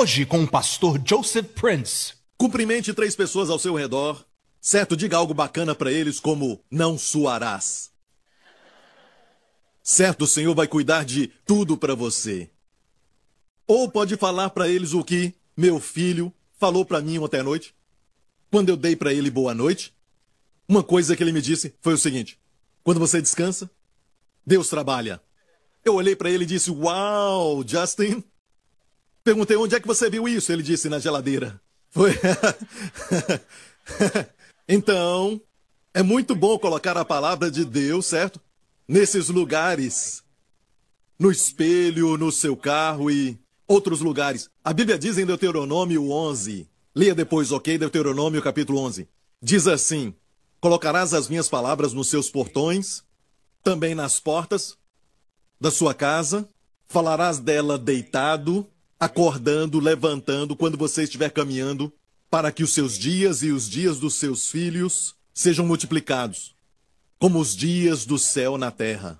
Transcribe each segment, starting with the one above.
Hoje com o pastor Joseph Prince. Cumprimente três pessoas ao seu redor, certo? Diga algo bacana para eles como não suarás. Certo, o Senhor vai cuidar de tudo para você. Ou pode falar para eles o que meu filho falou para mim ontem à noite, quando eu dei para ele boa noite. Uma coisa que ele me disse foi o seguinte: quando você descansa, Deus trabalha. Eu olhei para ele e disse: Uau, Justin, Perguntei onde é que você viu isso. Ele disse na geladeira. Foi. então, é muito bom colocar a palavra de Deus, certo? Nesses lugares, no espelho, no seu carro e outros lugares. A Bíblia diz em Deuteronômio 11. Leia depois, ok? Deuteronômio capítulo 11. Diz assim: Colocarás as minhas palavras nos seus portões, também nas portas da sua casa, falarás dela deitado, acordando, levantando, quando você estiver caminhando, para que os seus dias e os dias dos seus filhos sejam multiplicados, como os dias do céu na terra.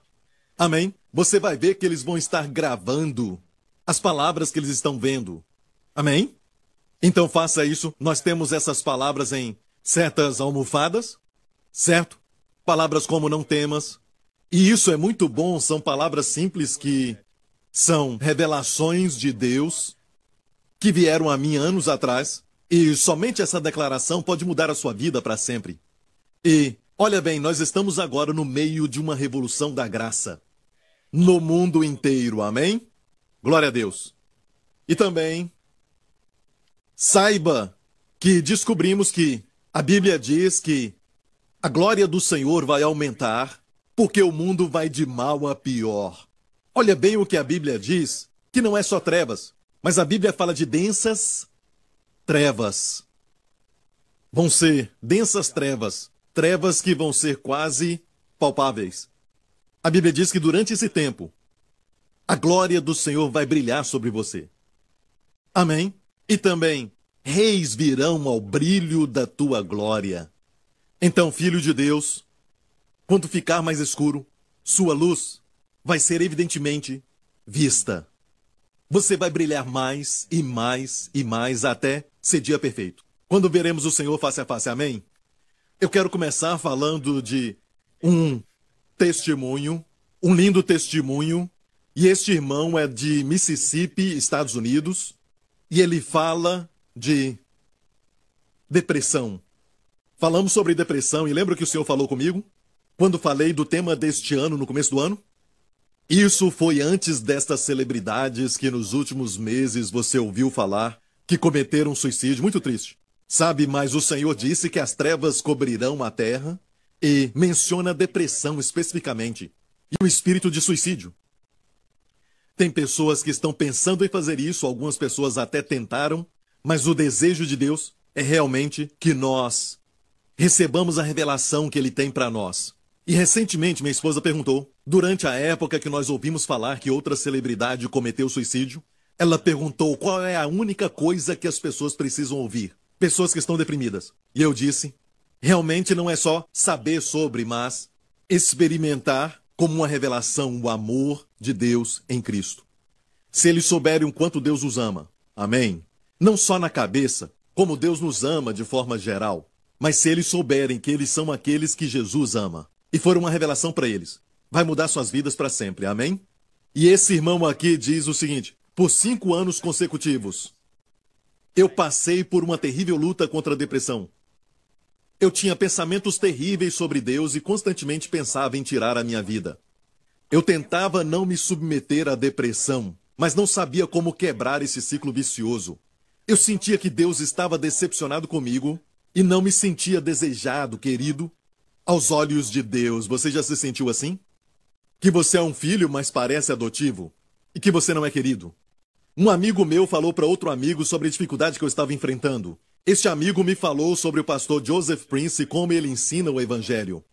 Amém? Você vai ver que eles vão estar gravando as palavras que eles estão vendo. Amém? Então faça isso. Nós temos essas palavras em certas almofadas, certo? Palavras como não temas. E isso é muito bom, são palavras simples que são revelações de Deus que vieram a mim anos atrás, e somente essa declaração pode mudar a sua vida para sempre. E, olha bem, nós estamos agora no meio de uma revolução da graça. No mundo inteiro, amém? Glória a Deus. E também, saiba que descobrimos que a Bíblia diz que a glória do Senhor vai aumentar, porque o mundo vai de mal a pior. Olha bem o que a Bíblia diz, que não é só trevas, mas a Bíblia fala de densas trevas. Vão ser densas trevas, trevas que vão ser quase palpáveis. A Bíblia diz que durante esse tempo, a glória do Senhor vai brilhar sobre você. Amém? E também, reis virão ao brilho da tua glória. Então, filho de Deus, quando ficar mais escuro, sua luz vai ser evidentemente vista. Você vai brilhar mais e mais e mais até ser dia perfeito. Quando veremos o Senhor face a face, amém? Eu quero começar falando de um testemunho, um lindo testemunho, e este irmão é de Mississippi, Estados Unidos, e ele fala de depressão. Falamos sobre depressão e lembra que o senhor falou comigo quando falei do tema deste ano, no começo do ano? Isso foi antes destas celebridades que nos últimos meses você ouviu falar que cometeram suicídio. Muito triste. Sabe, mas o Senhor disse que as trevas cobrirão a terra e menciona depressão especificamente e o espírito de suicídio. Tem pessoas que estão pensando em fazer isso, algumas pessoas até tentaram, mas o desejo de Deus é realmente que nós recebamos a revelação que ele tem para nós. E recentemente minha esposa perguntou: Durante a época que nós ouvimos falar que outra celebridade cometeu suicídio, ela perguntou qual é a única coisa que as pessoas precisam ouvir. Pessoas que estão deprimidas. E eu disse: realmente não é só saber sobre, mas experimentar como uma revelação o amor de Deus em Cristo. Se eles souberem o quanto Deus os ama, amém? Não só na cabeça, como Deus nos ama de forma geral, mas se eles souberem que eles são aqueles que Jesus ama, e foram uma revelação para eles, vai mudar suas vidas para sempre, amém? E esse irmão aqui diz o seguinte: por cinco anos consecutivos, eu passei por uma terrível luta contra a depressão. Eu tinha pensamentos terríveis sobre Deus e constantemente pensava em tirar a minha vida. Eu tentava não me submeter à depressão, mas não sabia como quebrar esse ciclo vicioso. Eu sentia que Deus estava decepcionado comigo e não me sentia desejado, querido, aos olhos de Deus. Você já se sentiu assim? Que você é um filho, mas parece adotivo. E que você não é querido. Um amigo meu falou para outro amigo sobre a dificuldade que eu estava enfrentando. Este amigo me falou sobre o pastor Joseph Prince e como ele ensina o evangelho.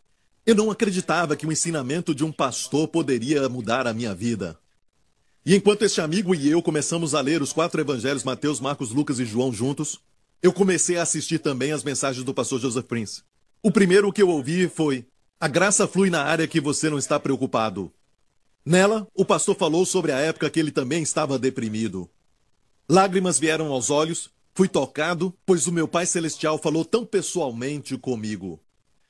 Eu não acreditava que o ensinamento de um pastor poderia mudar a minha vida. E enquanto este amigo e eu começamos a ler os quatro evangelhos, Mateus, Marcos, Lucas e João juntos, eu comecei a assistir também as mensagens do pastor Joseph Prince. O primeiro que eu ouvi foi: a graça flui na área que você não está preocupado. Nela, o pastor falou sobre a época que ele também estava deprimido. Lágrimas vieram aos olhos, fui tocado, pois o meu Pai Celestial falou tão pessoalmente comigo.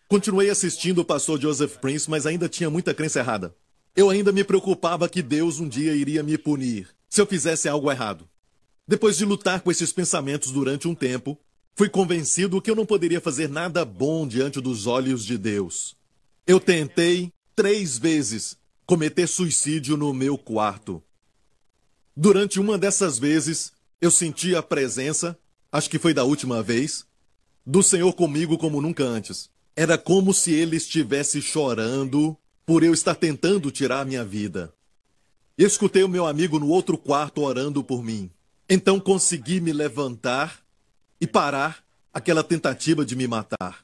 Continuei assistindo o pastor Joseph Prince, mas ainda tinha muita crença errada. Eu ainda me preocupava que Deus um dia iria me punir se eu fizesse algo errado. Depois de lutar com esses pensamentos durante um tempo, fui convencido que eu não poderia fazer nada bom diante dos olhos de Deus. Eu tentei três vezes cometer suicídio no meu quarto. Durante uma dessas vezes, eu senti a presença, acho que foi da última vez, do Senhor comigo como nunca antes. Era como se ele estivesse chorando por eu estar tentando tirar a minha vida. Eu escutei o meu amigo no outro quarto orando por mim. Então consegui me levantar e parar aquela tentativa de me matar.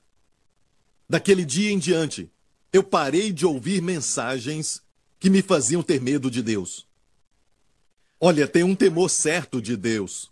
Daquele dia em diante, eu parei de ouvir mensagens que me faziam ter medo de Deus. Olha, tem um temor certo de Deus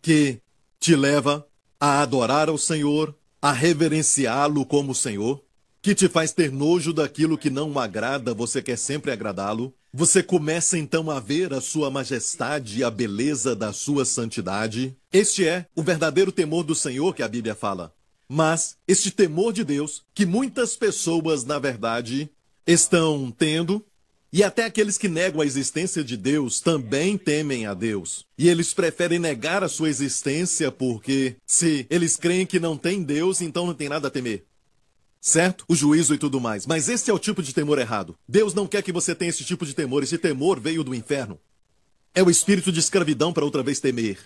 que te leva a adorar ao Senhor, a reverenciá-lo como Senhor, que te faz ter nojo daquilo que não agrada, você quer sempre agradá-lo. Você começa então a ver a sua majestade e a beleza da sua santidade. Este é o verdadeiro temor do Senhor que a Bíblia fala. Mas este temor de Deus, que muitas pessoas, na verdade, estão tendo, e até aqueles que negam a existência de Deus também temem a Deus. E eles preferem negar a sua existência porque, se eles creem que não tem Deus, então não tem nada a temer. Certo? O juízo e tudo mais. Mas esse é o tipo de temor errado. Deus não quer que você tenha esse tipo de temor. Esse temor veio do inferno. É o espírito de escravidão para outra vez temer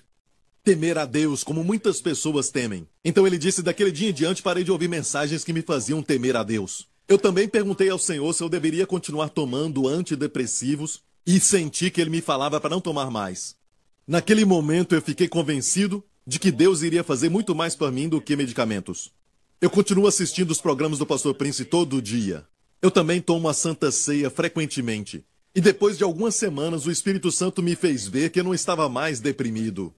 temer a Deus como muitas pessoas temem. Então ele disse: Daquele dia em diante parei de ouvir mensagens que me faziam temer a Deus. Eu também perguntei ao Senhor se eu deveria continuar tomando antidepressivos e senti que ele me falava para não tomar mais. Naquele momento eu fiquei convencido de que Deus iria fazer muito mais para mim do que medicamentos. Eu continuo assistindo os programas do Pastor Prince todo dia. Eu também tomo a Santa Ceia frequentemente. E depois de algumas semanas, o Espírito Santo me fez ver que eu não estava mais deprimido.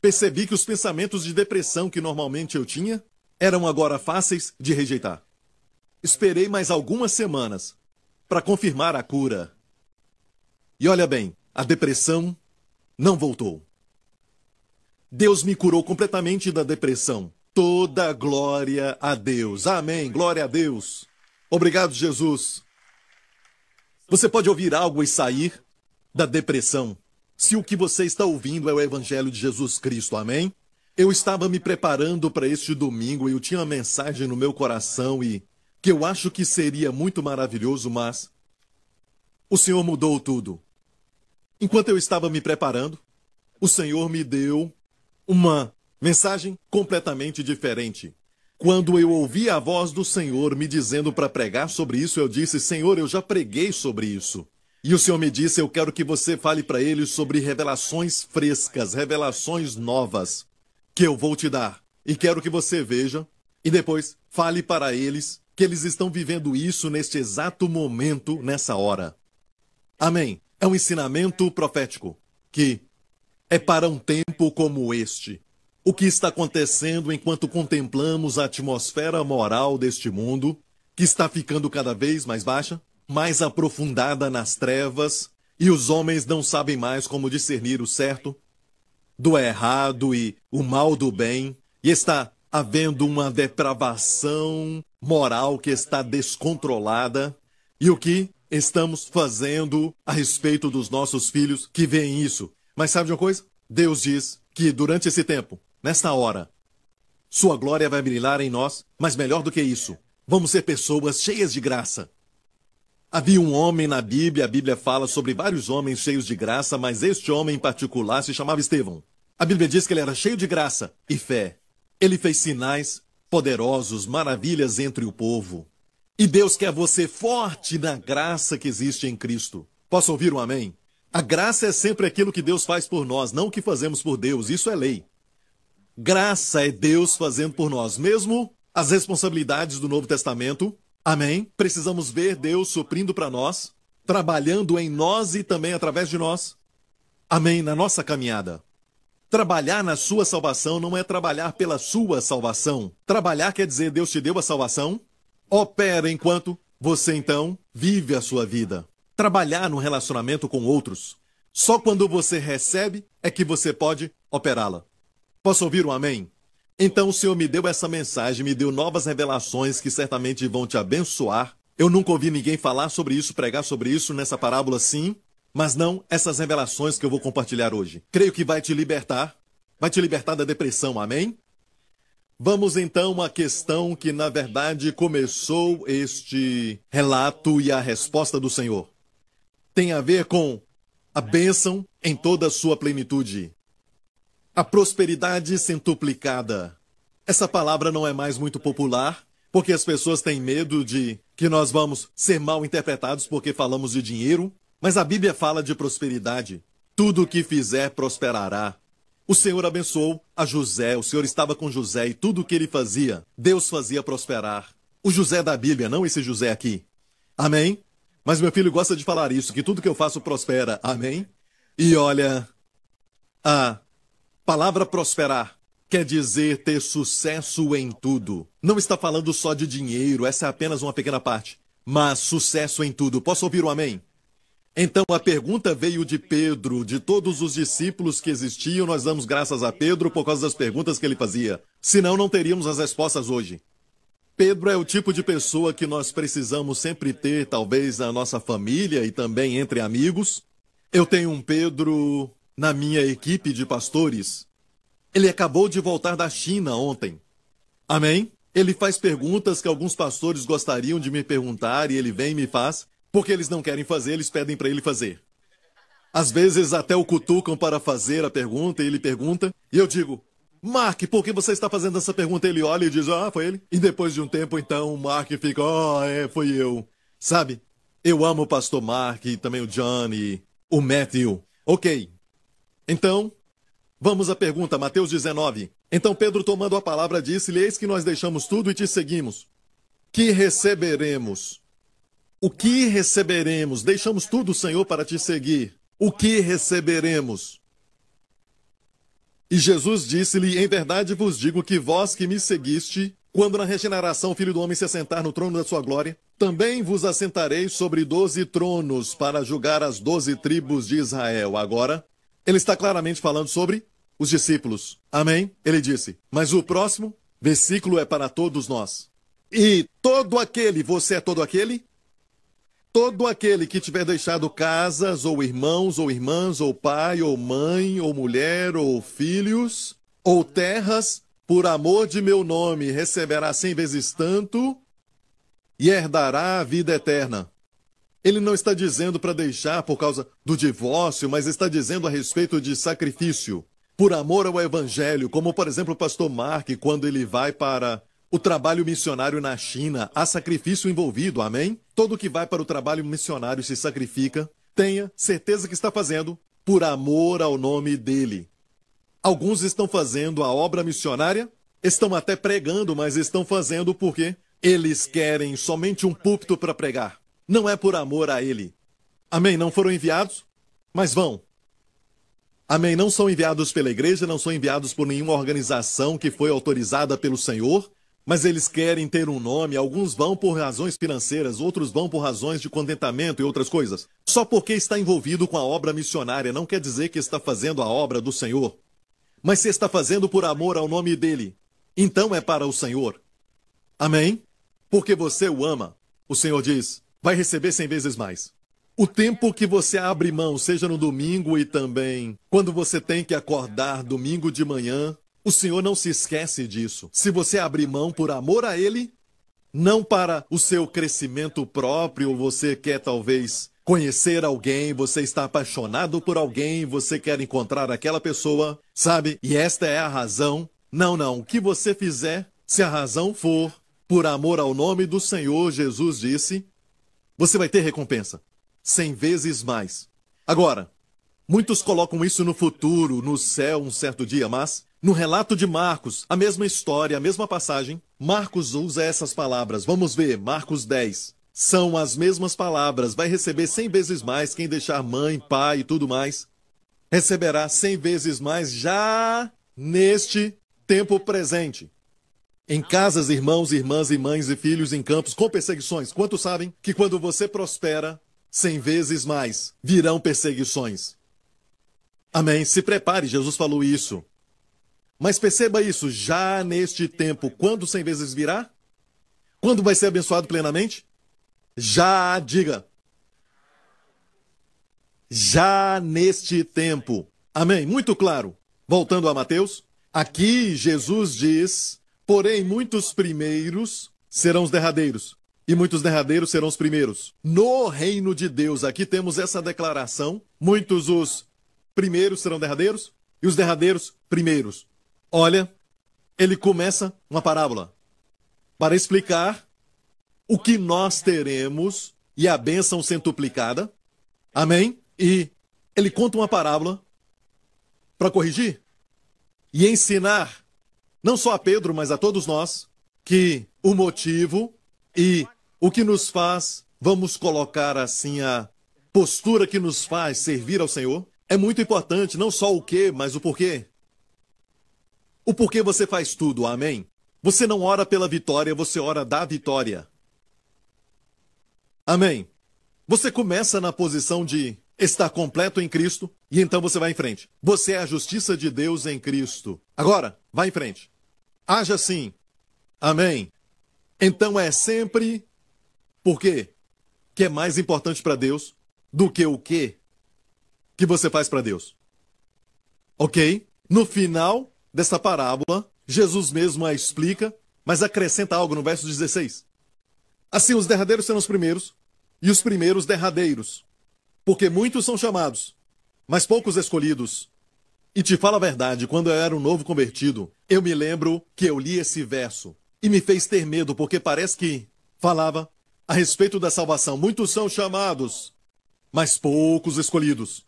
Percebi que os pensamentos de depressão que normalmente eu tinha eram agora fáceis de rejeitar. Esperei mais algumas semanas para confirmar a cura. E olha bem, a depressão não voltou. Deus me curou completamente da depressão. Toda glória a Deus. Amém. Glória a Deus. Obrigado, Jesus. Você pode ouvir algo e sair da depressão se o que você está ouvindo é o Evangelho de Jesus Cristo, amém? Eu estava me preparando para este domingo e eu tinha uma mensagem no meu coração e que eu acho que seria muito maravilhoso, mas o Senhor mudou tudo. Enquanto eu estava me preparando, o Senhor me deu uma mensagem completamente diferente. Quando eu ouvi a voz do Senhor me dizendo para pregar sobre isso, eu disse: Senhor, eu já preguei sobre isso. E o Senhor me disse: Eu quero que você fale para eles sobre revelações frescas, revelações novas que eu vou te dar. E quero que você veja e depois fale para eles que eles estão vivendo isso neste exato momento, nessa hora. Amém. É um ensinamento profético que é para um tempo como este. O que está acontecendo enquanto contemplamos a atmosfera moral deste mundo, que está ficando cada vez mais baixa? mais aprofundada nas trevas, e os homens não sabem mais como discernir o certo do errado e o mal do bem, e está havendo uma depravação moral que está descontrolada, e o que estamos fazendo a respeito dos nossos filhos que veem isso. Mas sabe de uma coisa? Deus diz que durante esse tempo, nesta hora, sua glória vai brilhar em nós, mas melhor do que isso, vamos ser pessoas cheias de graça, Havia um homem na Bíblia, a Bíblia fala sobre vários homens cheios de graça, mas este homem em particular se chamava Estevão. A Bíblia diz que ele era cheio de graça e fé. Ele fez sinais poderosos, maravilhas entre o povo. E Deus quer você forte na graça que existe em Cristo. Posso ouvir um amém? A graça é sempre aquilo que Deus faz por nós, não o que fazemos por Deus, isso é lei. Graça é Deus fazendo por nós, mesmo as responsabilidades do Novo Testamento, Amém? Precisamos ver Deus suprindo para nós, trabalhando em nós e também através de nós. Amém? Na nossa caminhada. Trabalhar na sua salvação não é trabalhar pela sua salvação. Trabalhar quer dizer Deus te deu a salvação, opera enquanto você então vive a sua vida. Trabalhar no relacionamento com outros. Só quando você recebe é que você pode operá-la. Posso ouvir um amém? Então o Senhor me deu essa mensagem, me deu novas revelações que certamente vão te abençoar. Eu nunca ouvi ninguém falar sobre isso, pregar sobre isso nessa parábola sim, mas não essas revelações que eu vou compartilhar hoje. Creio que vai te libertar, vai te libertar da depressão, amém? Vamos então à questão que, na verdade, começou este relato e a resposta do Senhor. Tem a ver com a bênção em toda a sua plenitude. A prosperidade centuplicada. Essa palavra não é mais muito popular, porque as pessoas têm medo de que nós vamos ser mal interpretados porque falamos de dinheiro, mas a Bíblia fala de prosperidade. Tudo o que fizer prosperará. O Senhor abençoou a José, o Senhor estava com José e tudo o que ele fazia, Deus fazia prosperar. O José da Bíblia, não esse José aqui. Amém? Mas meu filho gosta de falar isso, que tudo que eu faço prospera. Amém? E olha, a Palavra prosperar quer dizer ter sucesso em tudo. Não está falando só de dinheiro, essa é apenas uma pequena parte, mas sucesso em tudo. Posso ouvir o um amém? Então a pergunta veio de Pedro, de todos os discípulos que existiam, nós damos graças a Pedro por causa das perguntas que ele fazia. Senão não teríamos as respostas hoje. Pedro é o tipo de pessoa que nós precisamos sempre ter, talvez na nossa família e também entre amigos. Eu tenho um Pedro na minha equipe de pastores. Ele acabou de voltar da China ontem. Amém? Ele faz perguntas que alguns pastores gostariam de me perguntar e ele vem e me faz. Porque eles não querem fazer, eles pedem para ele fazer. Às vezes até o cutucam para fazer a pergunta e ele pergunta. E eu digo, Mark, por que você está fazendo essa pergunta? Ele olha e diz, ah, foi ele. E depois de um tempo, então, o Mark fica, ah, oh, é, foi eu. Sabe? Eu amo o pastor Mark e também o John e o Matthew. Ok, então, vamos à pergunta, Mateus 19. Então Pedro, tomando a palavra, disse-lhe: Eis que nós deixamos tudo e te seguimos. Que receberemos? O que receberemos? Deixamos tudo, Senhor, para te seguir. O que receberemos? E Jesus disse-lhe: Em verdade vos digo que vós que me seguiste, quando na regeneração o Filho do Homem se assentar no trono da sua glória, também vos assentarei sobre doze tronos para julgar as doze tribos de Israel. Agora, ele está claramente falando sobre os discípulos. Amém? Ele disse. Mas o próximo versículo é para todos nós. E todo aquele, você é todo aquele? Todo aquele que tiver deixado casas, ou irmãos, ou irmãs, ou pai, ou mãe, ou mulher, ou filhos, ou terras, por amor de meu nome, receberá cem vezes tanto e herdará a vida eterna. Ele não está dizendo para deixar por causa do divórcio, mas está dizendo a respeito de sacrifício por amor ao evangelho, como por exemplo o pastor Mark, quando ele vai para o trabalho missionário na China, há sacrifício envolvido, amém? Todo que vai para o trabalho missionário se sacrifica, tenha certeza que está fazendo por amor ao nome dele. Alguns estão fazendo a obra missionária, estão até pregando, mas estão fazendo porque eles querem somente um púlpito para pregar não é por amor a ele. Amém? Não foram enviados, mas vão. Amém? Não são enviados pela igreja, não são enviados por nenhuma organização que foi autorizada pelo Senhor, mas eles querem ter um nome. Alguns vão por razões financeiras, outros vão por razões de contentamento e outras coisas. Só porque está envolvido com a obra missionária não quer dizer que está fazendo a obra do Senhor. Mas se está fazendo por amor ao nome dele, então é para o Senhor. Amém? Porque você o ama. O Senhor diz: vai receber 100 vezes mais. O tempo que você abre mão, seja no domingo e também quando você tem que acordar domingo de manhã, o Senhor não se esquece disso. Se você abrir mão por amor a Ele, não para o seu crescimento próprio, você quer talvez conhecer alguém, você está apaixonado por alguém, você quer encontrar aquela pessoa, sabe? E esta é a razão. Não, não. O que você fizer, se a razão for por amor ao nome do Senhor, Jesus disse, você vai ter recompensa. Cem vezes mais. Agora, muitos colocam isso no futuro, no céu, um certo dia, mas no relato de Marcos, a mesma história, a mesma passagem, Marcos usa essas palavras. Vamos ver, Marcos 10. São as mesmas palavras. Vai receber cem vezes mais quem deixar mãe, pai e tudo mais. Receberá cem vezes mais já neste tempo presente. Em casas, irmãos, irmãs e mães e filhos em campos com perseguições. Quantos sabem que quando você prospera, cem vezes mais virão perseguições? Amém. Se prepare, Jesus falou isso. Mas perceba isso, já neste tempo, quando cem vezes virá? Quando vai ser abençoado plenamente? Já diga. Já neste tempo. Amém. Muito claro. Voltando a Mateus, aqui Jesus diz Porém, muitos primeiros serão os derradeiros, e muitos derradeiros serão os primeiros. No reino de Deus, aqui temos essa declaração: muitos os primeiros serão derradeiros, e os derradeiros primeiros. Olha, ele começa uma parábola para explicar o que nós teremos e a bênção centuplicada. Amém? E ele conta uma parábola para corrigir e ensinar não só a Pedro, mas a todos nós, que o motivo e o que nos faz, vamos colocar assim, a postura que nos faz servir ao Senhor, é muito importante, não só o que, mas o porquê. O porquê você faz tudo, amém? Você não ora pela vitória, você ora da vitória. Amém. Você começa na posição de estar completo em Cristo e então você vai em frente. Você é a justiça de Deus em Cristo. Agora, vá em frente. Haja assim. Amém. Então é sempre por quê? Que é mais importante para Deus do que o quê que você faz para Deus. OK? No final dessa parábola, Jesus mesmo a explica, mas acrescenta algo no verso 16. Assim os derradeiros serão os primeiros e os primeiros derradeiros, porque muitos são chamados, mas poucos escolhidos. E te falo a verdade, quando eu era um novo convertido, eu me lembro que eu li esse verso e me fez ter medo, porque parece que falava a respeito da salvação. Muitos são chamados, mas poucos escolhidos.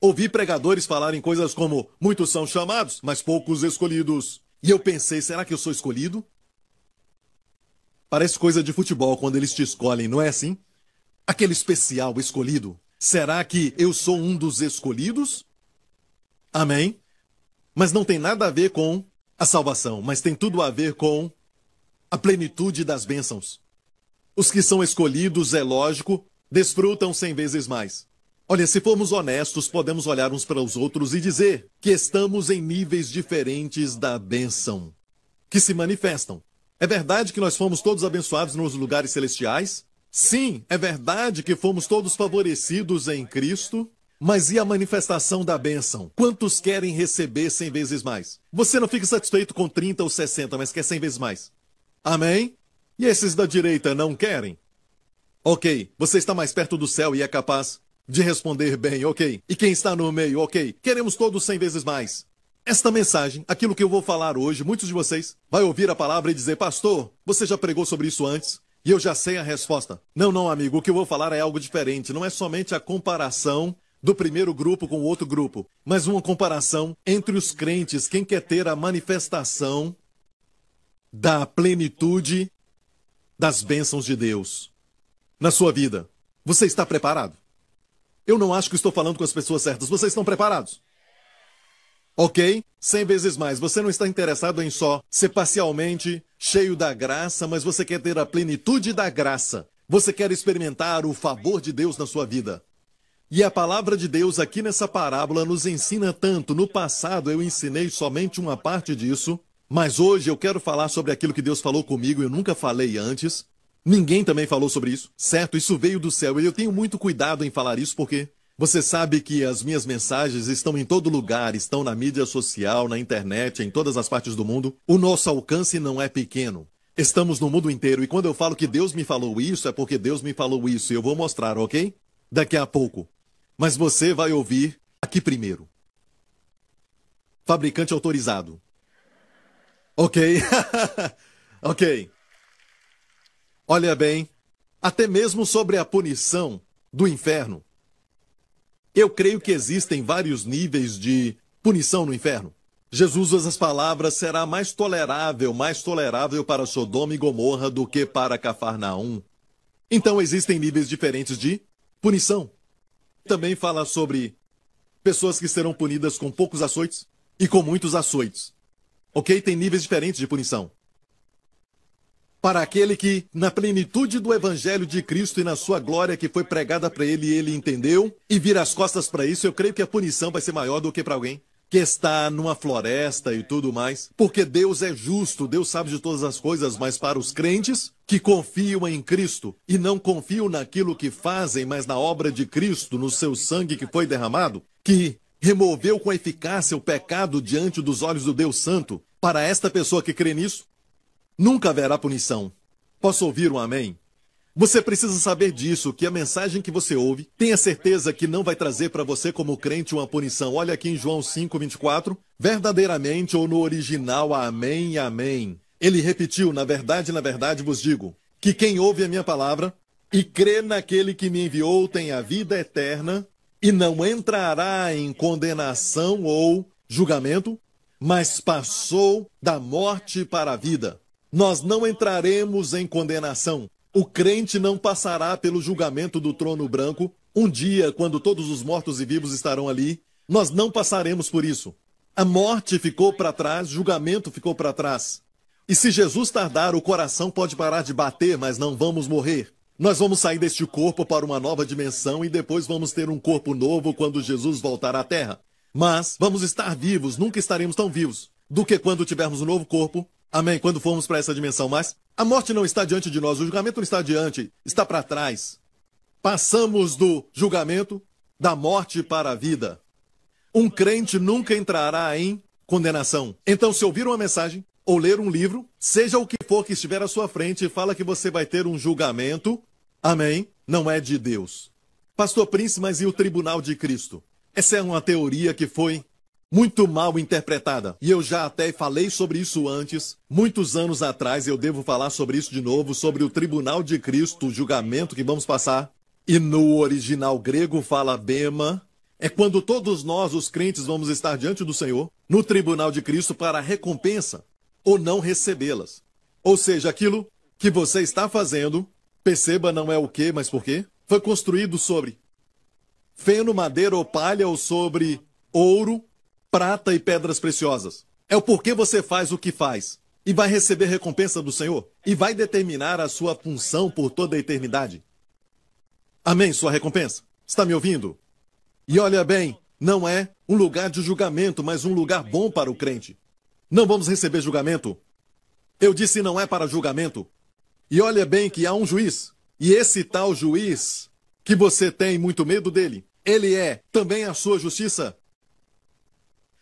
Ouvi pregadores falarem coisas como: muitos são chamados, mas poucos escolhidos. E eu pensei: será que eu sou escolhido? Parece coisa de futebol quando eles te escolhem, não é assim? Aquele especial escolhido. Será que eu sou um dos escolhidos? Amém? Mas não tem nada a ver com a salvação, mas tem tudo a ver com a plenitude das bênçãos. Os que são escolhidos, é lógico, desfrutam cem vezes mais. Olha, se formos honestos, podemos olhar uns para os outros e dizer que estamos em níveis diferentes da bênção, que se manifestam. É verdade que nós fomos todos abençoados nos lugares celestiais? Sim, é verdade que fomos todos favorecidos em Cristo? Mas e a manifestação da bênção? Quantos querem receber 100 vezes mais? Você não fica satisfeito com 30 ou 60, mas quer 100 vezes mais. Amém? E esses da direita não querem? Ok, você está mais perto do céu e é capaz de responder bem, ok. E quem está no meio, ok. Queremos todos 100 vezes mais. Esta mensagem, aquilo que eu vou falar hoje, muitos de vocês vai ouvir a palavra e dizer: "Pastor, você já pregou sobre isso antes?" E eu já sei a resposta. Não, não, amigo, o que eu vou falar é algo diferente, não é somente a comparação do primeiro grupo com o outro grupo, mas uma comparação entre os crentes, quem quer ter a manifestação da plenitude das bênçãos de Deus na sua vida. Você está preparado? Eu não acho que estou falando com as pessoas certas. Vocês estão preparados? Ok? Cem vezes mais. Você não está interessado em só ser parcialmente cheio da graça, mas você quer ter a plenitude da graça. Você quer experimentar o favor de Deus na sua vida. E a palavra de Deus aqui nessa parábola nos ensina tanto. No passado eu ensinei somente uma parte disso, mas hoje eu quero falar sobre aquilo que Deus falou comigo, e eu nunca falei antes. Ninguém também falou sobre isso, certo? Isso veio do céu e eu tenho muito cuidado em falar isso porque você sabe que as minhas mensagens estão em todo lugar, estão na mídia social, na internet, em todas as partes do mundo. O nosso alcance não é pequeno. Estamos no mundo inteiro e quando eu falo que Deus me falou isso, é porque Deus me falou isso e eu vou mostrar, ok? Daqui a pouco. Mas você vai ouvir aqui primeiro. Fabricante autorizado. Ok. ok. Olha bem, até mesmo sobre a punição do inferno. Eu creio que existem vários níveis de punição no inferno. Jesus usa as palavras será mais tolerável, mais tolerável para Sodoma e Gomorra do que para Cafarnaum. Então existem níveis diferentes de punição também fala sobre pessoas que serão punidas com poucos açoites e com muitos açoites. Ok? Tem níveis diferentes de punição. Para aquele que, na plenitude do Evangelho de Cristo e na sua glória que foi pregada para ele, ele entendeu e vira as costas para isso, eu creio que a punição vai ser maior do que para alguém que está numa floresta e tudo mais, porque Deus é justo, Deus sabe de todas as coisas, mas para os crentes que confiam em Cristo e não confiam naquilo que fazem, mas na obra de Cristo, no seu sangue que foi derramado, que removeu com eficácia o pecado diante dos olhos do Deus Santo, para esta pessoa que crê nisso, nunca haverá punição. Posso ouvir um amém? Você precisa saber disso, que a mensagem que você ouve, tenha certeza que não vai trazer para você como crente uma punição. Olha aqui em João 5:24, verdadeiramente ou no original, amém, amém. Ele repetiu: Na verdade, na verdade vos digo, que quem ouve a minha palavra e crê naquele que me enviou tem a vida eterna e não entrará em condenação ou julgamento, mas passou da morte para a vida. Nós não entraremos em condenação, o crente não passará pelo julgamento do trono branco. Um dia, quando todos os mortos e vivos estarão ali, nós não passaremos por isso. A morte ficou para trás, julgamento ficou para trás. E se Jesus tardar, o coração pode parar de bater, mas não vamos morrer. Nós vamos sair deste corpo para uma nova dimensão e depois vamos ter um corpo novo quando Jesus voltar à Terra. Mas vamos estar vivos, nunca estaremos tão vivos do que quando tivermos um novo corpo. Amém. Quando formos para essa dimensão mais a morte não está diante de nós, o julgamento não está diante, está para trás. Passamos do julgamento da morte para a vida. Um crente nunca entrará em condenação. Então, se ouvir uma mensagem ou ler um livro, seja o que for que estiver à sua frente, fala que você vai ter um julgamento, amém, não é de Deus. Pastor Príncipe mas e o tribunal de Cristo? Essa é uma teoria que foi muito mal interpretada. E eu já até falei sobre isso antes. Muitos anos atrás eu devo falar sobre isso de novo, sobre o tribunal de Cristo, o julgamento que vamos passar. E no original grego fala bema. É quando todos nós, os crentes, vamos estar diante do Senhor, no tribunal de Cristo, para recompensa ou não recebê-las. Ou seja, aquilo que você está fazendo, perceba não é o que, mas por quê, foi construído sobre feno, madeira ou palha ou sobre ouro prata e pedras preciosas. É o porquê você faz o que faz. E vai receber recompensa do Senhor. E vai determinar a sua função por toda a eternidade. Amém, sua recompensa. Está me ouvindo? E olha bem, não é um lugar de julgamento, mas um lugar bom para o crente. Não vamos receber julgamento. Eu disse não é para julgamento. E olha bem que há um juiz. E esse tal juiz, que você tem muito medo dele, ele é também a sua justiça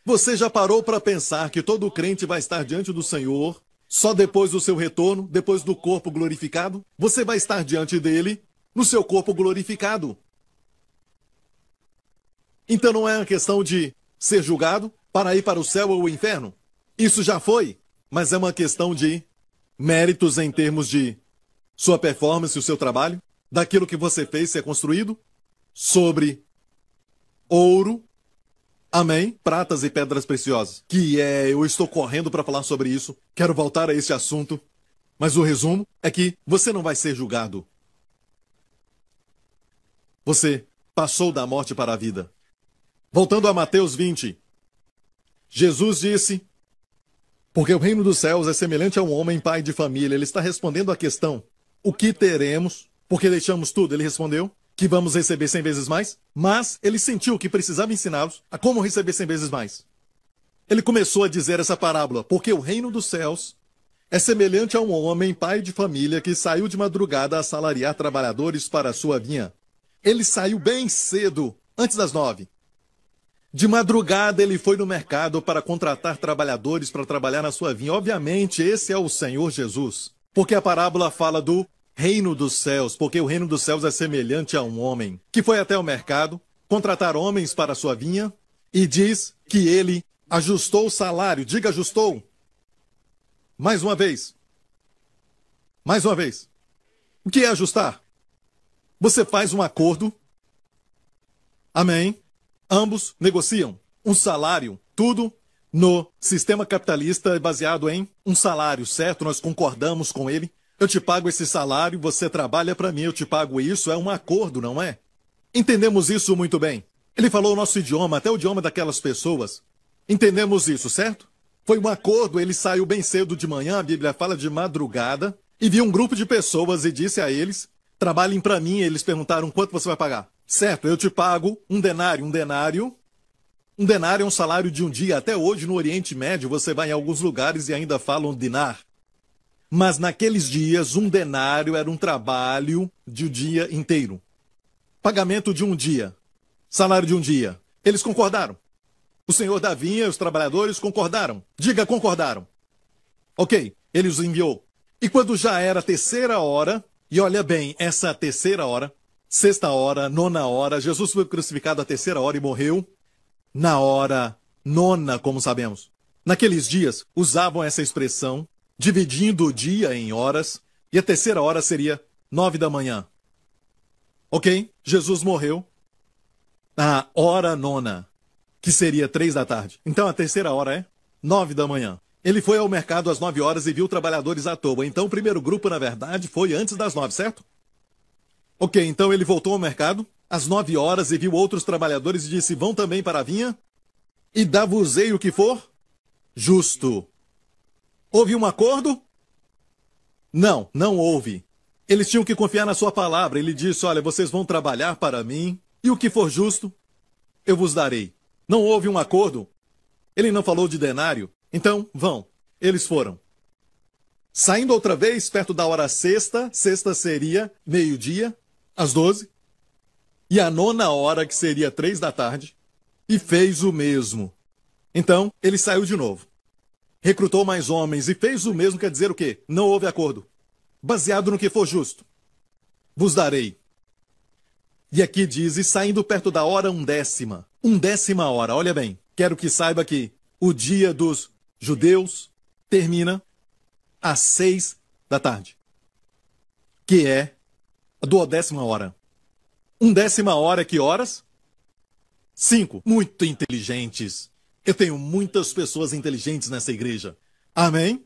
você já parou para pensar que todo crente vai estar diante do Senhor só depois do seu retorno, depois do corpo glorificado? Você vai estar diante dele no seu corpo glorificado. Então não é uma questão de ser julgado para ir para o céu ou o inferno. Isso já foi, mas é uma questão de méritos em termos de sua performance, o seu trabalho, daquilo que você fez ser construído sobre ouro, Amém. Pratas e pedras preciosas. Que é, eu estou correndo para falar sobre isso. Quero voltar a esse assunto. Mas o resumo é que você não vai ser julgado. Você passou da morte para a vida. Voltando a Mateus 20. Jesus disse: Porque o reino dos céus é semelhante a um homem pai de família. Ele está respondendo à questão: O que teremos? Porque deixamos tudo. Ele respondeu: que vamos receber 100 vezes mais, mas ele sentiu que precisava ensiná-los a como receber 100 vezes mais. Ele começou a dizer essa parábola, porque o reino dos céus é semelhante a um homem pai de família que saiu de madrugada a assalariar trabalhadores para a sua vinha. Ele saiu bem cedo, antes das nove. De madrugada ele foi no mercado para contratar trabalhadores para trabalhar na sua vinha. Obviamente, esse é o Senhor Jesus, porque a parábola fala do reino dos céus, porque o reino dos céus é semelhante a um homem que foi até o mercado contratar homens para sua vinha e diz que ele ajustou o salário. Diga ajustou. Mais uma vez. Mais uma vez. O que é ajustar? Você faz um acordo. Amém. Ambos negociam um salário, tudo no sistema capitalista é baseado em um salário, certo? Nós concordamos com ele. Eu te pago esse salário, você trabalha para mim, eu te pago isso, é um acordo, não é? Entendemos isso muito bem. Ele falou o nosso idioma, até o idioma daquelas pessoas. Entendemos isso, certo? Foi um acordo, ele saiu bem cedo de manhã, a Bíblia fala de madrugada, e viu um grupo de pessoas e disse a eles: trabalhem para mim. Eles perguntaram quanto você vai pagar. Certo, eu te pago um denário, um denário. Um denário é um salário de um dia. Até hoje, no Oriente Médio, você vai em alguns lugares e ainda falam dinar. Mas naqueles dias, um denário era um trabalho de um dia inteiro. Pagamento de um dia, salário de um dia. Eles concordaram. O senhor Davi e os trabalhadores concordaram. Diga, concordaram. Ok, ele os enviou. E quando já era a terceira hora, e olha bem, essa terceira hora, sexta hora, nona hora, Jesus foi crucificado à terceira hora e morreu na hora nona, como sabemos. Naqueles dias, usavam essa expressão dividindo o dia em horas, e a terceira hora seria nove da manhã. Ok? Jesus morreu na hora nona, que seria três da tarde. Então a terceira hora é nove da manhã. Ele foi ao mercado às nove horas e viu trabalhadores à toa. Então, o primeiro grupo, na verdade, foi antes das nove, certo? Ok, então ele voltou ao mercado às nove horas e viu outros trabalhadores e disse: Vão também para a vinha e dá-vos-ei o que for justo. Houve um acordo? Não, não houve. Eles tinham que confiar na sua palavra. Ele disse: Olha, vocês vão trabalhar para mim, e o que for justo, eu vos darei. Não houve um acordo? Ele não falou de denário? Então, vão. Eles foram. Saindo outra vez, perto da hora sexta, sexta seria meio-dia, às doze, e a nona hora, que seria três da tarde, e fez o mesmo. Então, ele saiu de novo recrutou mais homens e fez o mesmo, quer dizer o quê? Não houve acordo. Baseado no que for justo, vos darei. E aqui diz, e saindo perto da hora um décima, um décima hora, olha bem, quero que saiba que o dia dos judeus termina às seis da tarde, que é a duodécima hora. Um décima hora, é que horas? Cinco. Muito inteligentes. Eu tenho muitas pessoas inteligentes nessa igreja. Amém?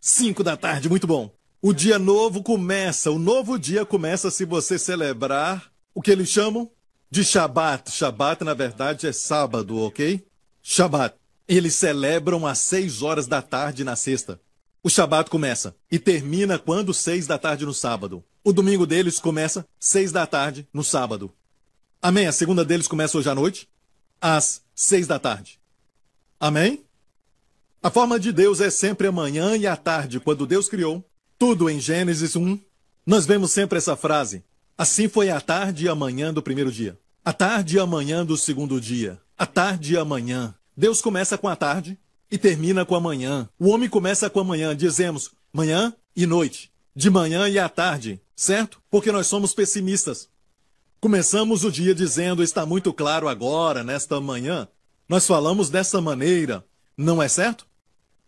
Cinco da tarde, muito bom. O dia novo começa, o novo dia começa se você celebrar o que eles chamam de Shabat. Shabat, na verdade, é sábado, ok? Shabat. Eles celebram às seis horas da tarde na sexta. O Shabat começa e termina quando? Seis da tarde no sábado. O domingo deles começa seis da tarde no sábado. Amém? A segunda deles começa hoje à noite, às seis da tarde. Amém? A forma de Deus é sempre amanhã e a tarde, quando Deus criou. Tudo em Gênesis 1. Nós vemos sempre essa frase. Assim foi a tarde e a manhã do primeiro dia. A tarde e a manhã do segundo dia. A tarde e a manhã. Deus começa com a tarde e termina com a manhã. O homem começa com a manhã, dizemos manhã e noite. De manhã e à tarde, certo? Porque nós somos pessimistas. Começamos o dia dizendo está muito claro agora, nesta manhã, nós falamos dessa maneira, não é certo?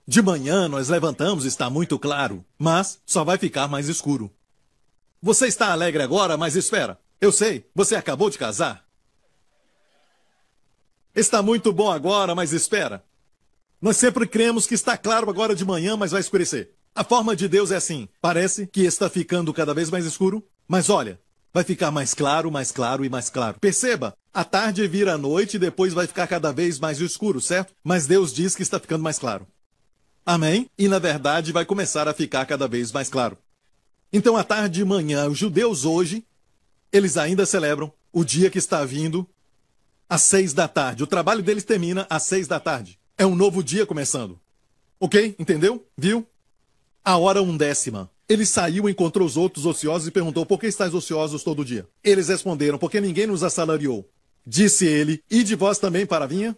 De manhã nós levantamos, está muito claro, mas só vai ficar mais escuro. Você está alegre agora, mas espera. Eu sei, você acabou de casar. Está muito bom agora, mas espera. Nós sempre cremos que está claro agora de manhã, mas vai escurecer. A forma de Deus é assim. Parece que está ficando cada vez mais escuro, mas olha, Vai ficar mais claro, mais claro e mais claro. Perceba, a tarde vira a noite e depois vai ficar cada vez mais escuro, certo? Mas Deus diz que está ficando mais claro. Amém? E na verdade vai começar a ficar cada vez mais claro. Então, a tarde e manhã, os judeus hoje, eles ainda celebram o dia que está vindo às seis da tarde. O trabalho deles termina às seis da tarde. É um novo dia começando. Ok? Entendeu? Viu? A hora undécima. Ele saiu, encontrou os outros ociosos e perguntou: Por que estáis ociosos todo dia? Eles responderam: Porque ninguém nos assalariou. Disse ele: E de vós também para a vinha?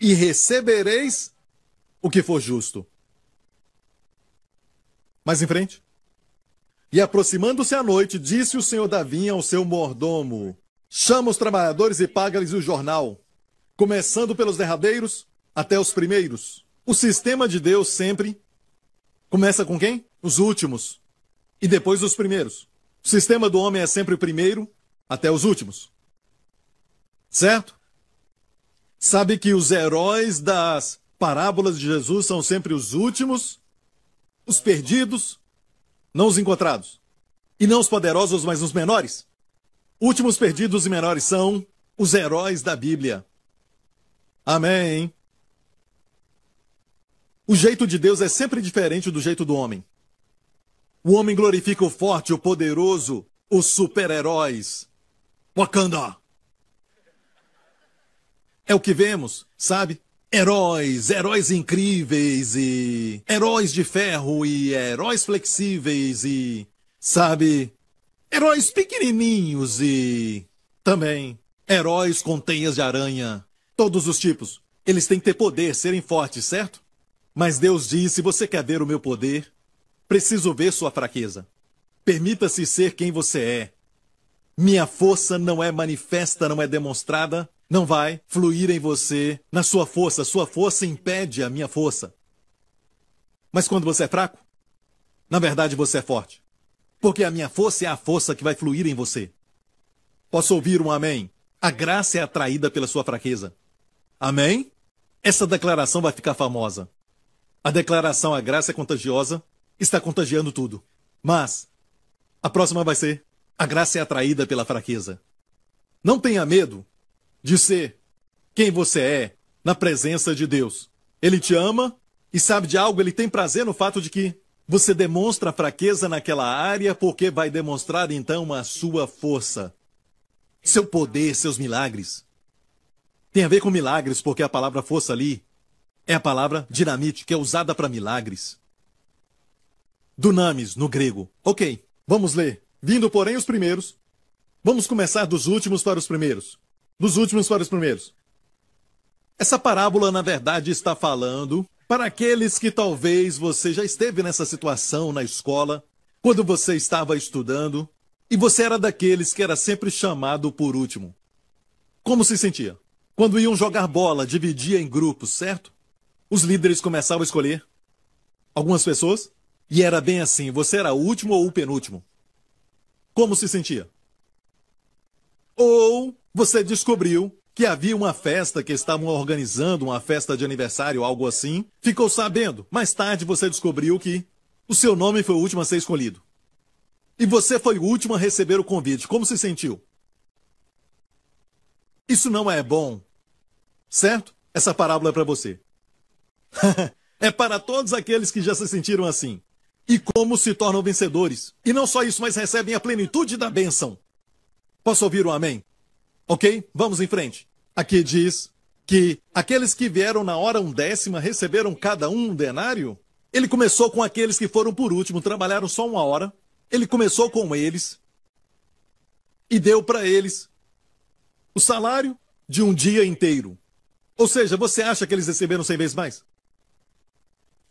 E recebereis o que for justo. Mais em frente. E aproximando-se à noite, disse o senhor da vinha ao seu mordomo: Chama os trabalhadores e paga-lhes o jornal, começando pelos derradeiros até os primeiros. O sistema de Deus sempre começa com quem? os últimos e depois os primeiros. O sistema do homem é sempre o primeiro até os últimos. Certo? Sabe que os heróis das parábolas de Jesus são sempre os últimos, os perdidos, não os encontrados. E não os poderosos, mas os menores. Últimos perdidos e menores são os heróis da Bíblia. Amém. O jeito de Deus é sempre diferente do jeito do homem. O homem glorifica o forte, o poderoso, os super-heróis. Wakanda! É o que vemos, sabe? Heróis, heróis incríveis e heróis de ferro e heróis flexíveis e, sabe? Heróis pequenininhos e também heróis com teias de aranha. Todos os tipos. Eles têm que ter poder, serem fortes, certo? Mas Deus diz: se você quer ver o meu poder, Preciso ver sua fraqueza. Permita-se ser quem você é. Minha força não é manifesta, não é demonstrada, não vai fluir em você, na sua força. Sua força impede a minha força. Mas quando você é fraco, na verdade você é forte. Porque a minha força é a força que vai fluir em você. Posso ouvir um amém? A graça é atraída pela sua fraqueza. Amém? Essa declaração vai ficar famosa. A declaração a graça é contagiosa está contagiando tudo. Mas a próxima vai ser: a graça é atraída pela fraqueza. Não tenha medo de ser quem você é na presença de Deus. Ele te ama e sabe de algo, ele tem prazer no fato de que você demonstra fraqueza naquela área porque vai demonstrar então a sua força, seu poder, seus milagres. Tem a ver com milagres porque a palavra força ali é a palavra dinamite, que é usada para milagres. Dunamis, no grego. Ok, vamos ler. Vindo, porém, os primeiros. Vamos começar dos últimos para os primeiros. Dos últimos para os primeiros. Essa parábola, na verdade, está falando para aqueles que talvez você já esteve nessa situação na escola, quando você estava estudando, e você era daqueles que era sempre chamado por último. Como se sentia? Quando iam jogar bola, dividia em grupos, certo? Os líderes começavam a escolher algumas pessoas e era bem assim, você era o último ou o penúltimo. Como se sentia? Ou você descobriu que havia uma festa que estavam organizando, uma festa de aniversário, algo assim, ficou sabendo. Mais tarde você descobriu que o seu nome foi o último a ser escolhido. E você foi o último a receber o convite. Como se sentiu? Isso não é bom. Certo? Essa parábola é para você. é para todos aqueles que já se sentiram assim e como se tornam vencedores. E não só isso, mas recebem a plenitude da bênção. Posso ouvir um amém? Ok? Vamos em frente. Aqui diz que aqueles que vieram na hora undécima receberam cada um um denário. Ele começou com aqueles que foram por último, trabalharam só uma hora. Ele começou com eles e deu para eles o salário de um dia inteiro. Ou seja, você acha que eles receberam 100 vezes mais?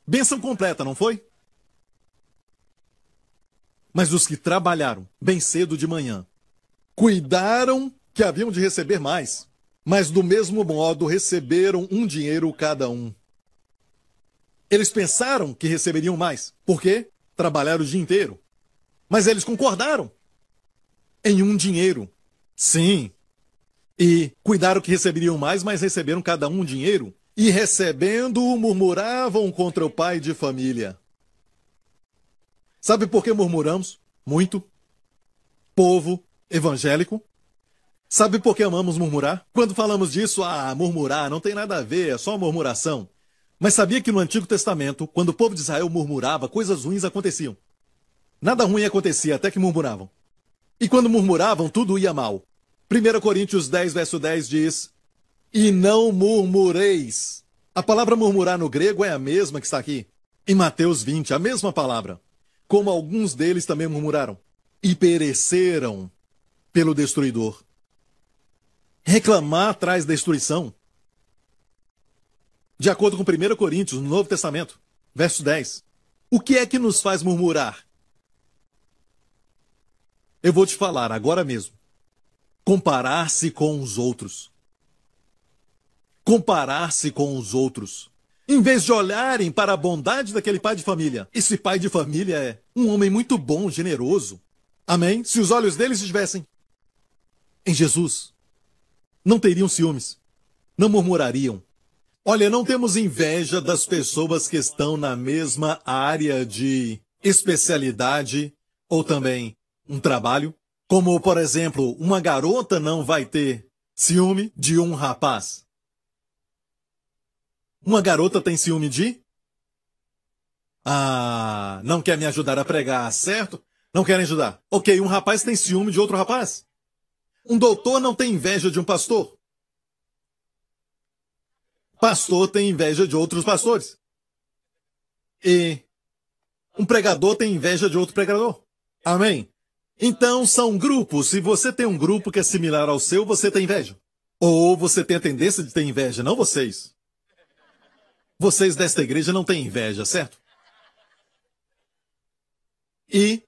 Bênção completa, não foi? Mas os que trabalharam bem cedo de manhã cuidaram que haviam de receber mais, mas do mesmo modo receberam um dinheiro cada um. Eles pensaram que receberiam mais, porque trabalharam o dia inteiro. Mas eles concordaram em um dinheiro. Sim. E cuidaram que receberiam mais, mas receberam cada um dinheiro. E recebendo-o, murmuravam contra o pai de família. Sabe por que murmuramos? Muito. Povo evangélico. Sabe por que amamos murmurar? Quando falamos disso, ah, murmurar não tem nada a ver, é só murmuração. Mas sabia que no Antigo Testamento, quando o povo de Israel murmurava, coisas ruins aconteciam. Nada ruim acontecia até que murmuravam. E quando murmuravam, tudo ia mal. 1 Coríntios 10, verso 10 diz: E não murmureis. A palavra murmurar no grego é a mesma que está aqui. Em Mateus 20, a mesma palavra como alguns deles também murmuraram, e pereceram pelo destruidor. Reclamar traz destruição. De acordo com 1 Coríntios, no Novo Testamento, verso 10. O que é que nos faz murmurar? Eu vou te falar agora mesmo. Comparar-se com os outros. Comparar-se com os outros. Em vez de olharem para a bondade daquele pai de família. Esse pai de família é um homem muito bom, generoso. Amém? Se os olhos deles estivessem em Jesus, não teriam ciúmes, não murmurariam. Olha, não temos inveja das pessoas que estão na mesma área de especialidade ou também um trabalho. Como, por exemplo, uma garota não vai ter ciúme de um rapaz. Uma garota tem ciúme de? Ah, não quer me ajudar a pregar, certo? Não quer ajudar. Ok, um rapaz tem ciúme de outro rapaz. Um doutor não tem inveja de um pastor. Pastor tem inveja de outros pastores. E um pregador tem inveja de outro pregador. Amém? Então são grupos. Se você tem um grupo que é similar ao seu, você tem inveja. Ou você tem a tendência de ter inveja, não vocês. Vocês desta igreja não têm inveja, certo? E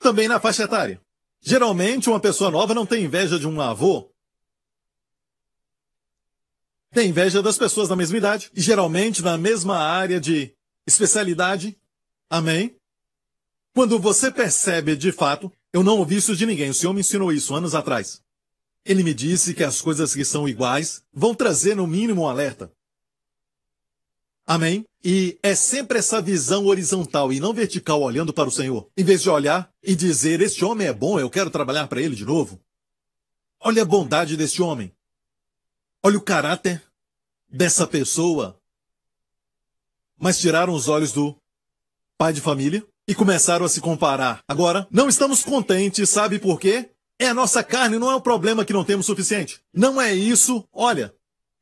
também na faixa etária. Geralmente, uma pessoa nova não tem inveja de um avô. Tem inveja das pessoas da mesma idade, e geralmente na mesma área de especialidade. Amém? Quando você percebe de fato, eu não ouvi isso de ninguém, o senhor me ensinou isso anos atrás. Ele me disse que as coisas que são iguais vão trazer no mínimo um alerta. Amém? E é sempre essa visão horizontal e não vertical olhando para o Senhor. Em vez de olhar e dizer: Este homem é bom, eu quero trabalhar para ele de novo. Olha a bondade deste homem. Olha o caráter dessa pessoa. Mas tiraram os olhos do pai de família e começaram a se comparar. Agora, não estamos contentes, sabe por quê? É a nossa carne, não é o um problema que não temos suficiente. Não é isso. Olha,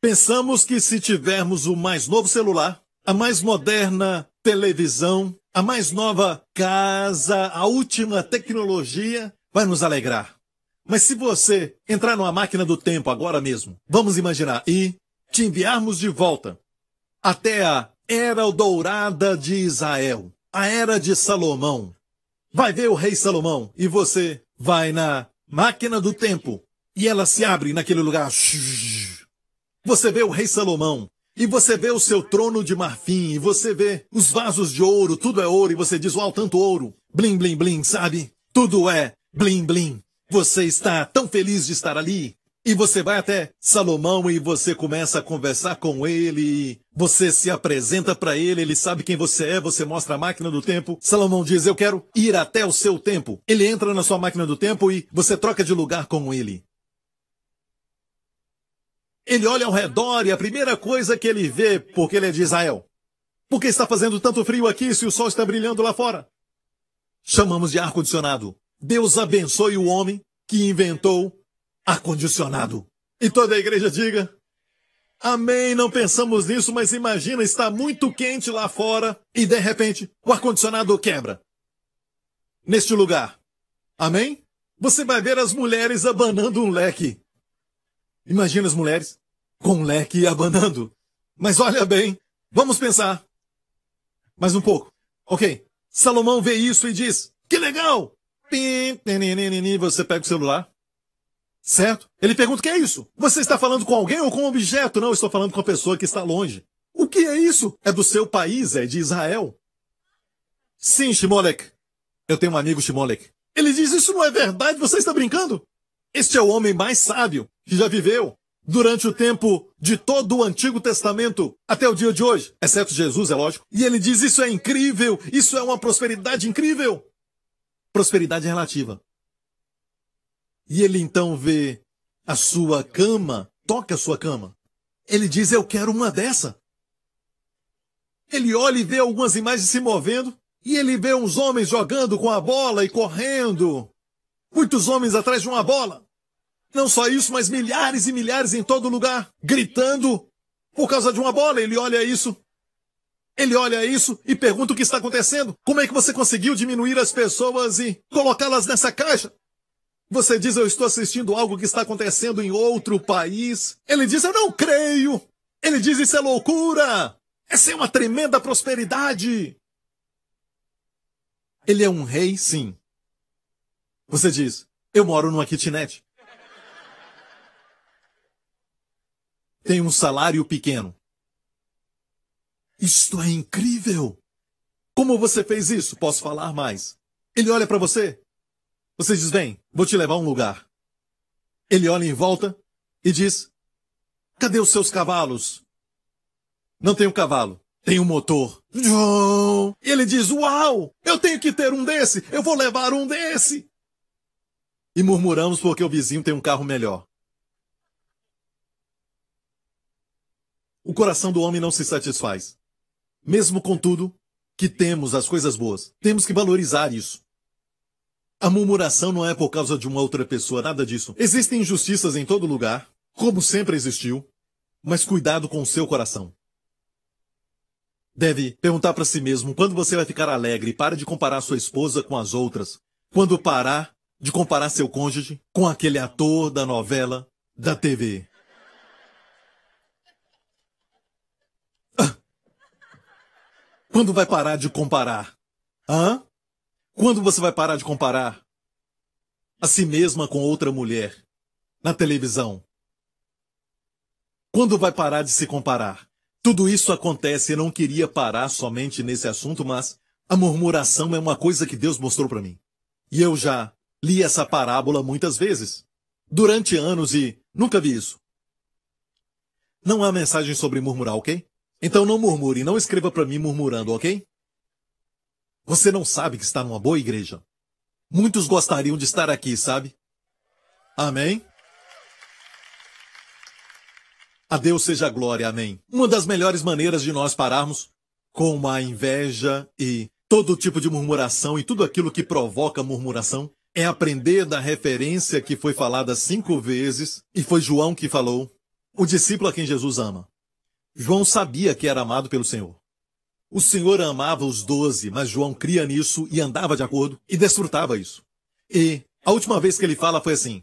Pensamos que se tivermos o mais novo celular, a mais moderna televisão, a mais nova casa, a última tecnologia, vai nos alegrar. Mas se você entrar numa máquina do tempo agora mesmo, vamos imaginar, e te enviarmos de volta até a Era Dourada de Israel, a Era de Salomão, vai ver o rei Salomão e você vai na máquina do tempo e ela se abre naquele lugar você vê o rei Salomão, e você vê o seu trono de marfim, e você vê os vasos de ouro, tudo é ouro, e você diz, uau, tanto ouro. Blim, blim, blim, sabe? Tudo é blim, blim. Você está tão feliz de estar ali. E você vai até Salomão e você começa a conversar com ele. Você se apresenta para ele, ele sabe quem você é, você mostra a máquina do tempo. Salomão diz: Eu quero ir até o seu tempo. Ele entra na sua máquina do tempo e você troca de lugar com ele. Ele olha ao redor e a primeira coisa que ele vê, porque ele é de Israel. Por que está fazendo tanto frio aqui se o sol está brilhando lá fora? Chamamos de ar-condicionado. Deus abençoe o homem que inventou ar-condicionado. E toda a igreja diga: Amém. Não pensamos nisso, mas imagina, está muito quente lá fora e de repente o ar-condicionado quebra. Neste lugar. Amém? Você vai ver as mulheres abanando um leque. Imagina as mulheres com o leque abanando. Mas olha bem, vamos pensar. Mais um pouco. Ok. Salomão vê isso e diz: Que legal! Você pega o celular. Certo? Ele pergunta: O que é isso? Você está falando com alguém ou com um objeto? Não, estou falando com a pessoa que está longe. O que é isso? É do seu país, é de Israel? Sim, Shimolek. Eu tenho um amigo Shimolek. Ele diz: Isso não é verdade, você está brincando? Este é o homem mais sábio que já viveu durante o tempo de todo o Antigo Testamento até o dia de hoje, exceto Jesus, é lógico. E ele diz: Isso é incrível, isso é uma prosperidade incrível. Prosperidade relativa. E ele então vê a sua cama, toca a sua cama. Ele diz: Eu quero uma dessa. Ele olha e vê algumas imagens se movendo, e ele vê uns homens jogando com a bola e correndo. Muitos homens atrás de uma bola. Não só isso, mas milhares e milhares em todo lugar, gritando por causa de uma bola. Ele olha isso. Ele olha isso e pergunta o que está acontecendo. Como é que você conseguiu diminuir as pessoas e colocá-las nessa caixa? Você diz, eu estou assistindo algo que está acontecendo em outro país. Ele diz, eu não creio. Ele diz, isso é loucura. Essa é uma tremenda prosperidade. Ele é um rei, sim. Você diz, eu moro numa kitnet. tem um salário pequeno. Isto é incrível! Como você fez isso? Posso falar mais. Ele olha para você. Você diz: Bem, vou te levar a um lugar. Ele olha em volta e diz: Cadê os seus cavalos? Não tenho cavalo, tenho motor. E ele diz: Uau, eu tenho que ter um desse, eu vou levar um desse. E murmuramos porque o vizinho tem um carro melhor. O coração do homem não se satisfaz. Mesmo contudo, que temos as coisas boas, temos que valorizar isso. A murmuração não é por causa de uma outra pessoa, nada disso. Existem injustiças em todo lugar, como sempre existiu, mas cuidado com o seu coração. Deve perguntar para si mesmo quando você vai ficar alegre. e para de comparar sua esposa com as outras. Quando parar de comparar seu cônjuge com aquele ator da novela, da TV. Quando vai parar de comparar? Hã? Quando você vai parar de comparar a si mesma com outra mulher na televisão? Quando vai parar de se comparar? Tudo isso acontece, eu não queria parar somente nesse assunto, mas a murmuração é uma coisa que Deus mostrou para mim. E eu já li essa parábola muitas vezes, durante anos e nunca vi isso. Não há mensagem sobre murmurar, ok? Então não murmure, não escreva para mim murmurando, ok? Você não sabe que está numa boa igreja. Muitos gostariam de estar aqui, sabe? Amém? A Deus seja a glória, amém. Uma das melhores maneiras de nós pararmos com a inveja e todo tipo de murmuração e tudo aquilo que provoca murmuração é aprender da referência que foi falada cinco vezes e foi João que falou, o discípulo a quem Jesus ama. João sabia que era amado pelo Senhor. O Senhor amava os doze, mas João cria nisso e andava de acordo e desfrutava isso. E a última vez que ele fala foi assim: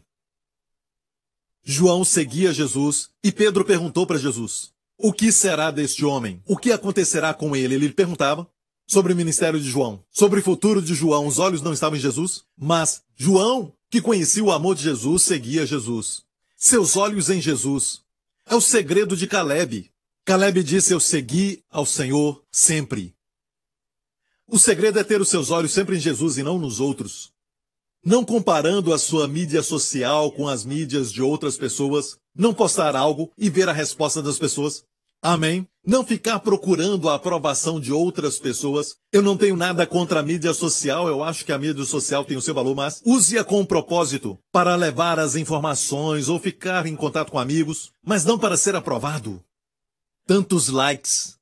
João seguia Jesus e Pedro perguntou para Jesus: O que será deste homem? O que acontecerá com ele? Ele lhe perguntava sobre o ministério de João, sobre o futuro de João. Os olhos não estavam em Jesus, mas João, que conhecia o amor de Jesus, seguia Jesus. Seus olhos em Jesus. É o segredo de Caleb. Caleb disse: Eu segui ao Senhor sempre. O segredo é ter os seus olhos sempre em Jesus e não nos outros. Não comparando a sua mídia social com as mídias de outras pessoas, não postar algo e ver a resposta das pessoas. Amém? Não ficar procurando a aprovação de outras pessoas. Eu não tenho nada contra a mídia social, eu acho que a mídia social tem o seu valor, mas use-a com propósito para levar as informações ou ficar em contato com amigos, mas não para ser aprovado. Tantos likes.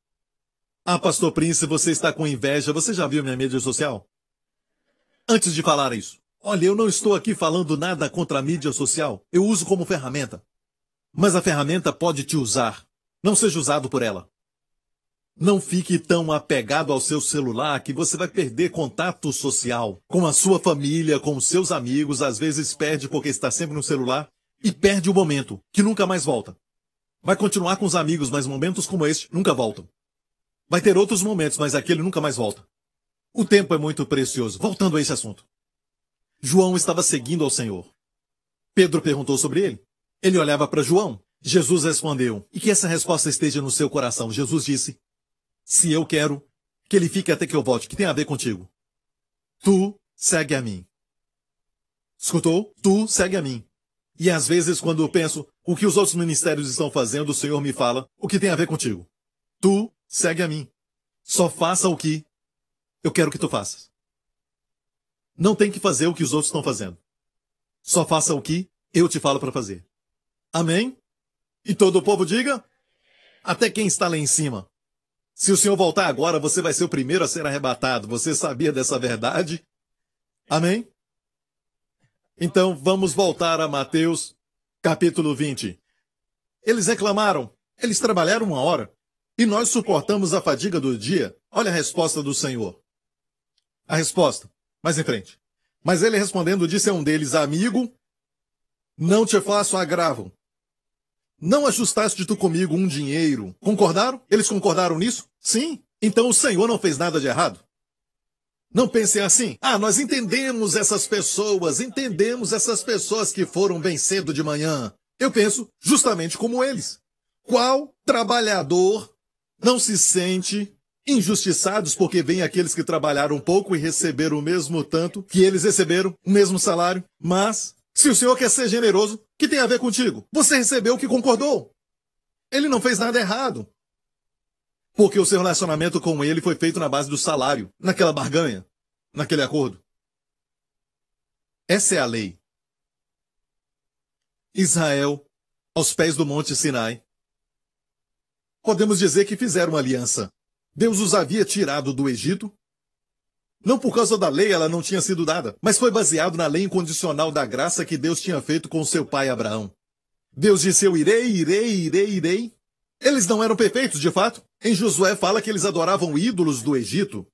Ah, Pastor Prince, você está com inveja. Você já viu minha mídia social? Antes de falar isso, olha, eu não estou aqui falando nada contra a mídia social. Eu uso como ferramenta. Mas a ferramenta pode te usar. Não seja usado por ela. Não fique tão apegado ao seu celular que você vai perder contato social com a sua família, com os seus amigos. Às vezes perde porque está sempre no celular e perde o momento, que nunca mais volta. Vai continuar com os amigos, mas momentos como este nunca voltam. Vai ter outros momentos, mas aquele nunca mais volta. O tempo é muito precioso. Voltando a esse assunto. João estava seguindo ao Senhor. Pedro perguntou sobre ele. Ele olhava para João. Jesus respondeu, e que essa resposta esteja no seu coração. Jesus disse, se eu quero, que ele fique até que eu volte, que tem a ver contigo. Tu segue a mim. Escutou? Tu segue a mim. E às vezes, quando eu penso o que os outros ministérios estão fazendo, o Senhor me fala o que tem a ver contigo. Tu segue a mim. Só faça o que eu quero que tu faças. Não tem que fazer o que os outros estão fazendo. Só faça o que eu te falo para fazer. Amém? E todo o povo diga? Até quem está lá em cima. Se o Senhor voltar agora, você vai ser o primeiro a ser arrebatado. Você sabia dessa verdade? Amém? Então vamos voltar a Mateus, capítulo 20. Eles reclamaram, eles trabalharam uma hora, e nós suportamos a fadiga do dia. Olha a resposta do Senhor. A resposta, mais em frente. Mas ele respondendo disse a um deles, amigo, não te faço agravo. Não ajustaste tu comigo um dinheiro. Concordaram? Eles concordaram nisso? Sim. Então o Senhor não fez nada de errado. Não pensem assim. Ah, nós entendemos essas pessoas, entendemos essas pessoas que foram bem cedo de manhã. Eu penso justamente como eles. Qual trabalhador não se sente injustiçados porque vem aqueles que trabalharam pouco e receberam o mesmo tanto que eles receberam, o mesmo salário. Mas, se o senhor quer ser generoso, que tem a ver contigo? Você recebeu o que concordou. Ele não fez nada errado. Porque o seu relacionamento com ele foi feito na base do salário, naquela barganha, naquele acordo. Essa é a lei. Israel, aos pés do Monte Sinai, podemos dizer que fizeram uma aliança. Deus os havia tirado do Egito. Não por causa da lei, ela não tinha sido dada, mas foi baseado na lei incondicional da graça que Deus tinha feito com seu pai Abraão. Deus disse: Eu irei, irei, irei, irei. Eles não eram perfeitos, de fato. Em Josué fala que eles adoravam ídolos do Egito.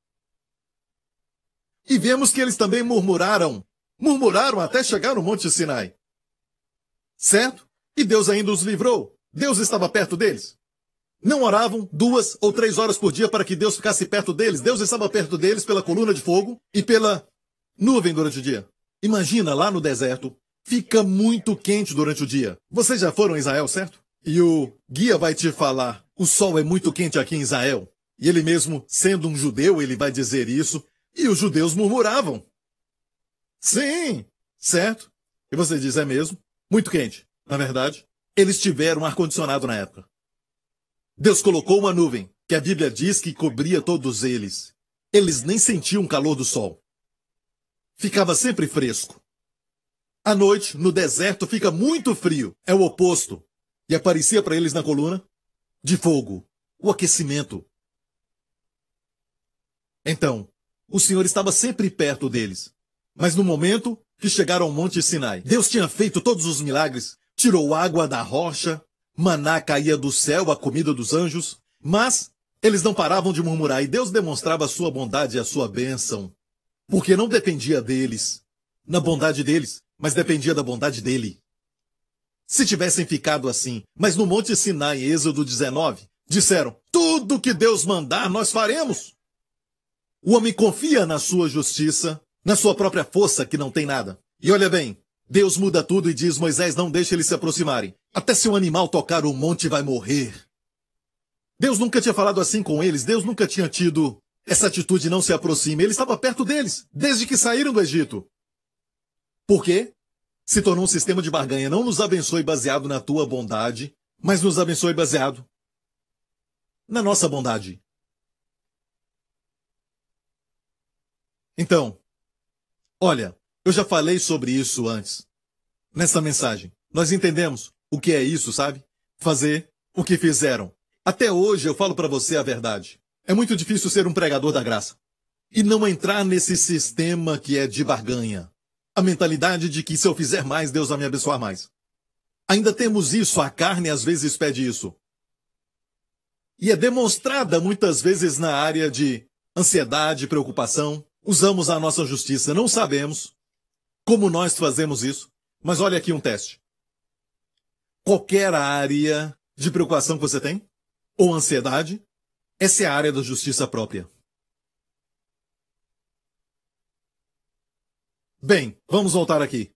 E vemos que eles também murmuraram. Murmuraram até chegar no Monte Sinai. Certo? E Deus ainda os livrou. Deus estava perto deles. Não oravam duas ou três horas por dia para que Deus ficasse perto deles. Deus estava perto deles pela coluna de fogo e pela nuvem durante o dia. Imagina lá no deserto. Fica muito quente durante o dia. Vocês já foram a Israel, certo? E o guia vai te falar: o sol é muito quente aqui em Israel. E ele mesmo, sendo um judeu, ele vai dizer isso. E os judeus murmuravam. Sim, certo? E você diz: é mesmo? Muito quente. Na verdade, eles tiveram ar-condicionado na época. Deus colocou uma nuvem, que a Bíblia diz que cobria todos eles. Eles nem sentiam o calor do sol. Ficava sempre fresco. À noite, no deserto, fica muito frio. É o oposto e aparecia para eles na coluna de fogo, o aquecimento. Então, o Senhor estava sempre perto deles. Mas no momento que chegaram ao Monte Sinai, Deus tinha feito todos os milagres, tirou água da rocha, maná caía do céu, a comida dos anjos, mas eles não paravam de murmurar e Deus demonstrava a sua bondade e a sua bênção, porque não dependia deles, na bondade deles, mas dependia da bondade dele se tivessem ficado assim. Mas no Monte Sinai, Êxodo 19, disseram: Tudo que Deus mandar, nós faremos. O homem confia na sua justiça, na sua própria força, que não tem nada. E olha bem, Deus muda tudo e diz: Moisés, não deixe eles se aproximarem. Até se um animal tocar o monte, vai morrer. Deus nunca tinha falado assim com eles, Deus nunca tinha tido essa atitude não se aproxime. Ele estava perto deles, desde que saíram do Egito. Por quê? se tornou um sistema de barganha. Não nos abençoe baseado na tua bondade, mas nos abençoe baseado na nossa bondade. Então, olha, eu já falei sobre isso antes, nessa mensagem. Nós entendemos o que é isso, sabe? Fazer o que fizeram. Até hoje eu falo para você a verdade. É muito difícil ser um pregador da graça e não entrar nesse sistema que é de barganha. A mentalidade de que se eu fizer mais, Deus vai me abençoar mais. Ainda temos isso, a carne às vezes pede isso. E é demonstrada muitas vezes na área de ansiedade, preocupação. Usamos a nossa justiça, não sabemos como nós fazemos isso, mas olha aqui um teste. Qualquer área de preocupação que você tem, ou ansiedade, essa é a área da justiça própria. Bem, vamos voltar aqui.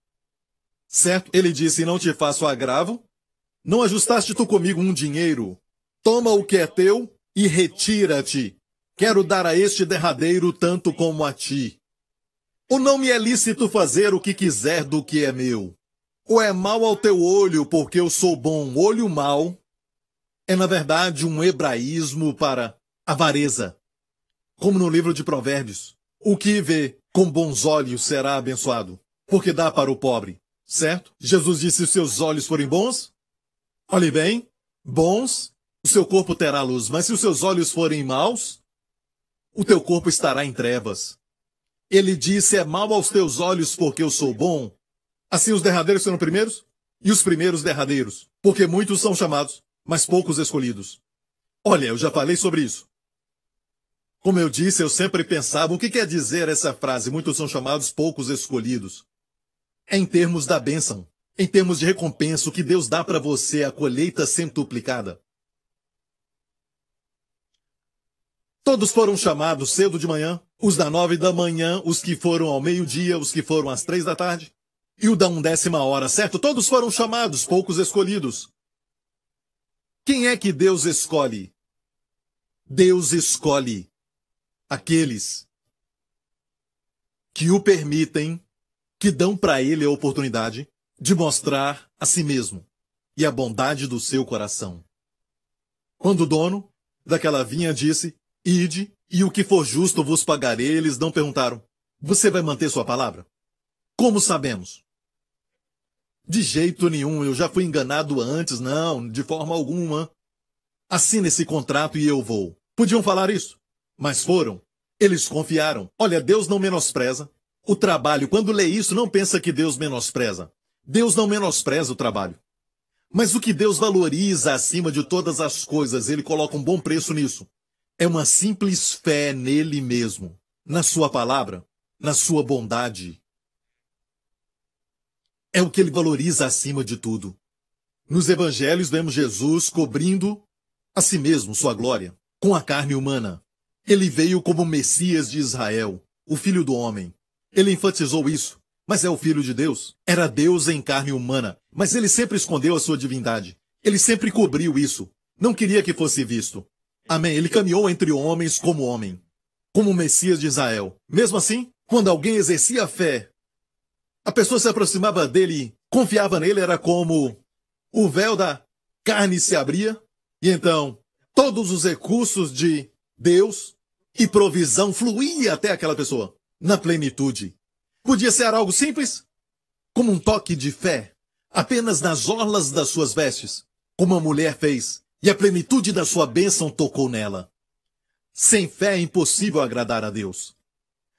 Certo? Ele disse: Não te faço agravo. Não ajustaste tu comigo um dinheiro? Toma o que é teu e retira-te. Quero dar a este derradeiro tanto como a ti. Ou não me é lícito fazer o que quiser do que é meu? Ou é mal ao teu olho, porque eu sou bom, olho mau? É, na verdade, um hebraísmo para avareza. Como no livro de Provérbios: O que vê com bons olhos será abençoado, porque dá para o pobre, certo? Jesus disse: se seus olhos forem bons, olhe bem, bons, o seu corpo terá luz, mas se os seus olhos forem maus, o teu corpo estará em trevas. Ele disse: É mal aos teus olhos, porque eu sou bom. Assim os derradeiros serão primeiros, e os primeiros derradeiros, porque muitos são chamados, mas poucos escolhidos. Olha, eu já falei sobre isso. Como eu disse, eu sempre pensava o que quer dizer essa frase, muitos são chamados, poucos escolhidos. É em termos da bênção, em termos de recompensa, o que Deus dá para você, a colheita centuplicada. Todos foram chamados cedo de manhã, os da nove da manhã, os que foram ao meio-dia, os que foram às três da tarde, e o da undécima hora, certo? Todos foram chamados, poucos escolhidos. Quem é que Deus escolhe? Deus escolhe aqueles que o permitem, que dão para ele a oportunidade de mostrar a si mesmo e a bondade do seu coração. Quando o dono daquela vinha disse: Ide, e o que for justo vos pagarei, eles não perguntaram: Você vai manter sua palavra? Como sabemos? De jeito nenhum, eu já fui enganado antes, não, de forma alguma. Assine esse contrato e eu vou. Podiam falar isso? Mas foram. Eles confiaram. Olha, Deus não menospreza o trabalho. Quando lê isso, não pensa que Deus menospreza. Deus não menospreza o trabalho. Mas o que Deus valoriza acima de todas as coisas, ele coloca um bom preço nisso. É uma simples fé nele mesmo, na sua palavra, na sua bondade. É o que ele valoriza acima de tudo. Nos evangelhos vemos Jesus cobrindo a si mesmo sua glória com a carne humana. Ele veio como Messias de Israel, o Filho do Homem. Ele enfatizou isso, mas é o Filho de Deus. Era Deus em carne humana, mas ele sempre escondeu a sua divindade. Ele sempre cobriu isso. Não queria que fosse visto. Amém. Ele caminhou entre homens como homem, como Messias de Israel. Mesmo assim, quando alguém exercia a fé, a pessoa se aproximava dele, confiava nele, era como o véu da carne se abria, e então todos os recursos de Deus e provisão fluía até aquela pessoa, na plenitude. Podia ser algo simples, como um toque de fé, apenas nas orlas das suas vestes, como a mulher fez, e a plenitude da sua bênção tocou nela. Sem fé é impossível agradar a Deus.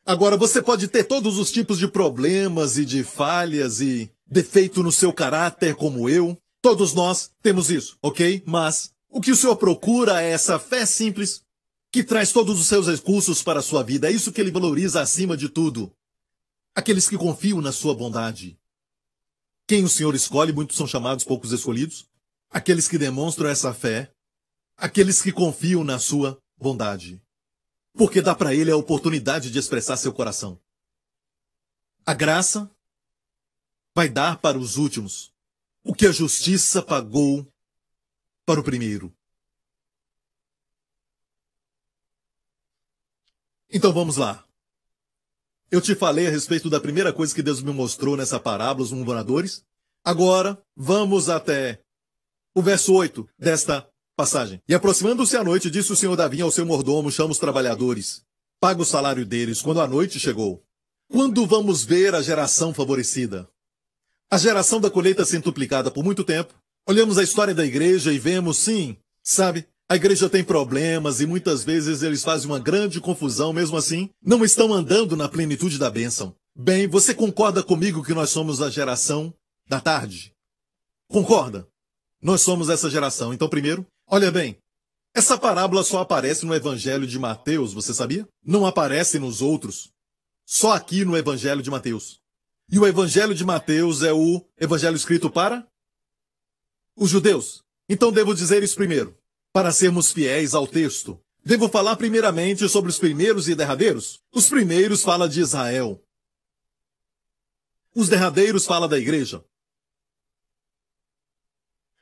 Agora, você pode ter todos os tipos de problemas e de falhas e defeito no seu caráter, como eu. Todos nós temos isso, ok? Mas o que o Senhor procura é essa fé simples que traz todos os seus recursos para a sua vida. É isso que ele valoriza acima de tudo. Aqueles que confiam na sua bondade. Quem o Senhor escolhe, muitos são chamados, poucos escolhidos. Aqueles que demonstram essa fé. Aqueles que confiam na sua bondade. Porque dá para ele a oportunidade de expressar seu coração. A graça vai dar para os últimos o que a justiça pagou para o primeiro. Então vamos lá. Eu te falei a respeito da primeira coisa que Deus me mostrou nessa parábola, os murmuradores. Agora, vamos até o verso 8 desta passagem. E aproximando-se à noite, disse o senhor Davi ao seu mordomo, chama os trabalhadores, paga o salário deles, quando a noite chegou. Quando vamos ver a geração favorecida? A geração da colheita centuplicada por muito tempo. Olhamos a história da igreja e vemos, sim, sabe, a igreja tem problemas e muitas vezes eles fazem uma grande confusão, mesmo assim, não estão andando na plenitude da bênção. Bem, você concorda comigo que nós somos a geração da tarde? Concorda? Nós somos essa geração. Então, primeiro, olha bem, essa parábola só aparece no Evangelho de Mateus, você sabia? Não aparece nos outros. Só aqui no Evangelho de Mateus. E o Evangelho de Mateus é o evangelho escrito para os judeus. Então devo dizer isso primeiro. Para sermos fiéis ao texto, devo falar primeiramente sobre os primeiros e derradeiros. Os primeiros fala de Israel. Os derradeiros fala da igreja.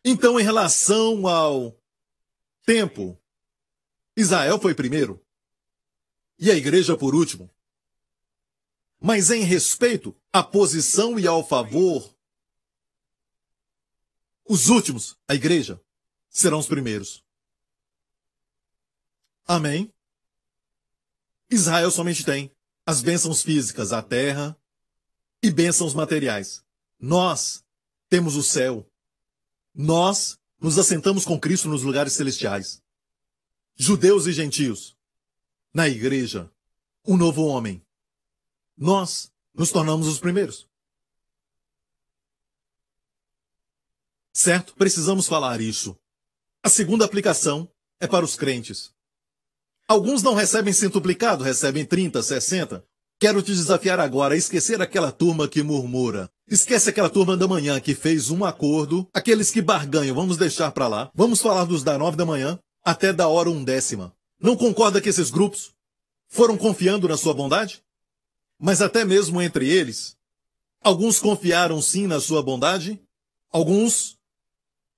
Então, em relação ao tempo, Israel foi primeiro e a igreja por último. Mas em respeito à posição e ao favor, os últimos, a igreja, serão os primeiros. Amém? Israel somente tem as bênçãos físicas, a terra e bênçãos materiais. Nós temos o céu. Nós nos assentamos com Cristo nos lugares celestiais. Judeus e gentios, na igreja, um novo homem. Nós nos tornamos os primeiros. Certo? Precisamos falar isso. A segunda aplicação é para os crentes. Alguns não recebem centuplicado, recebem 30, 60. Quero te desafiar agora a esquecer aquela turma que murmura. Esquece aquela turma da manhã que fez um acordo, aqueles que barganham, vamos deixar para lá. Vamos falar dos da nove da manhã até da hora undécima. Não concorda que esses grupos foram confiando na sua bondade? Mas até mesmo entre eles, alguns confiaram sim na sua bondade, alguns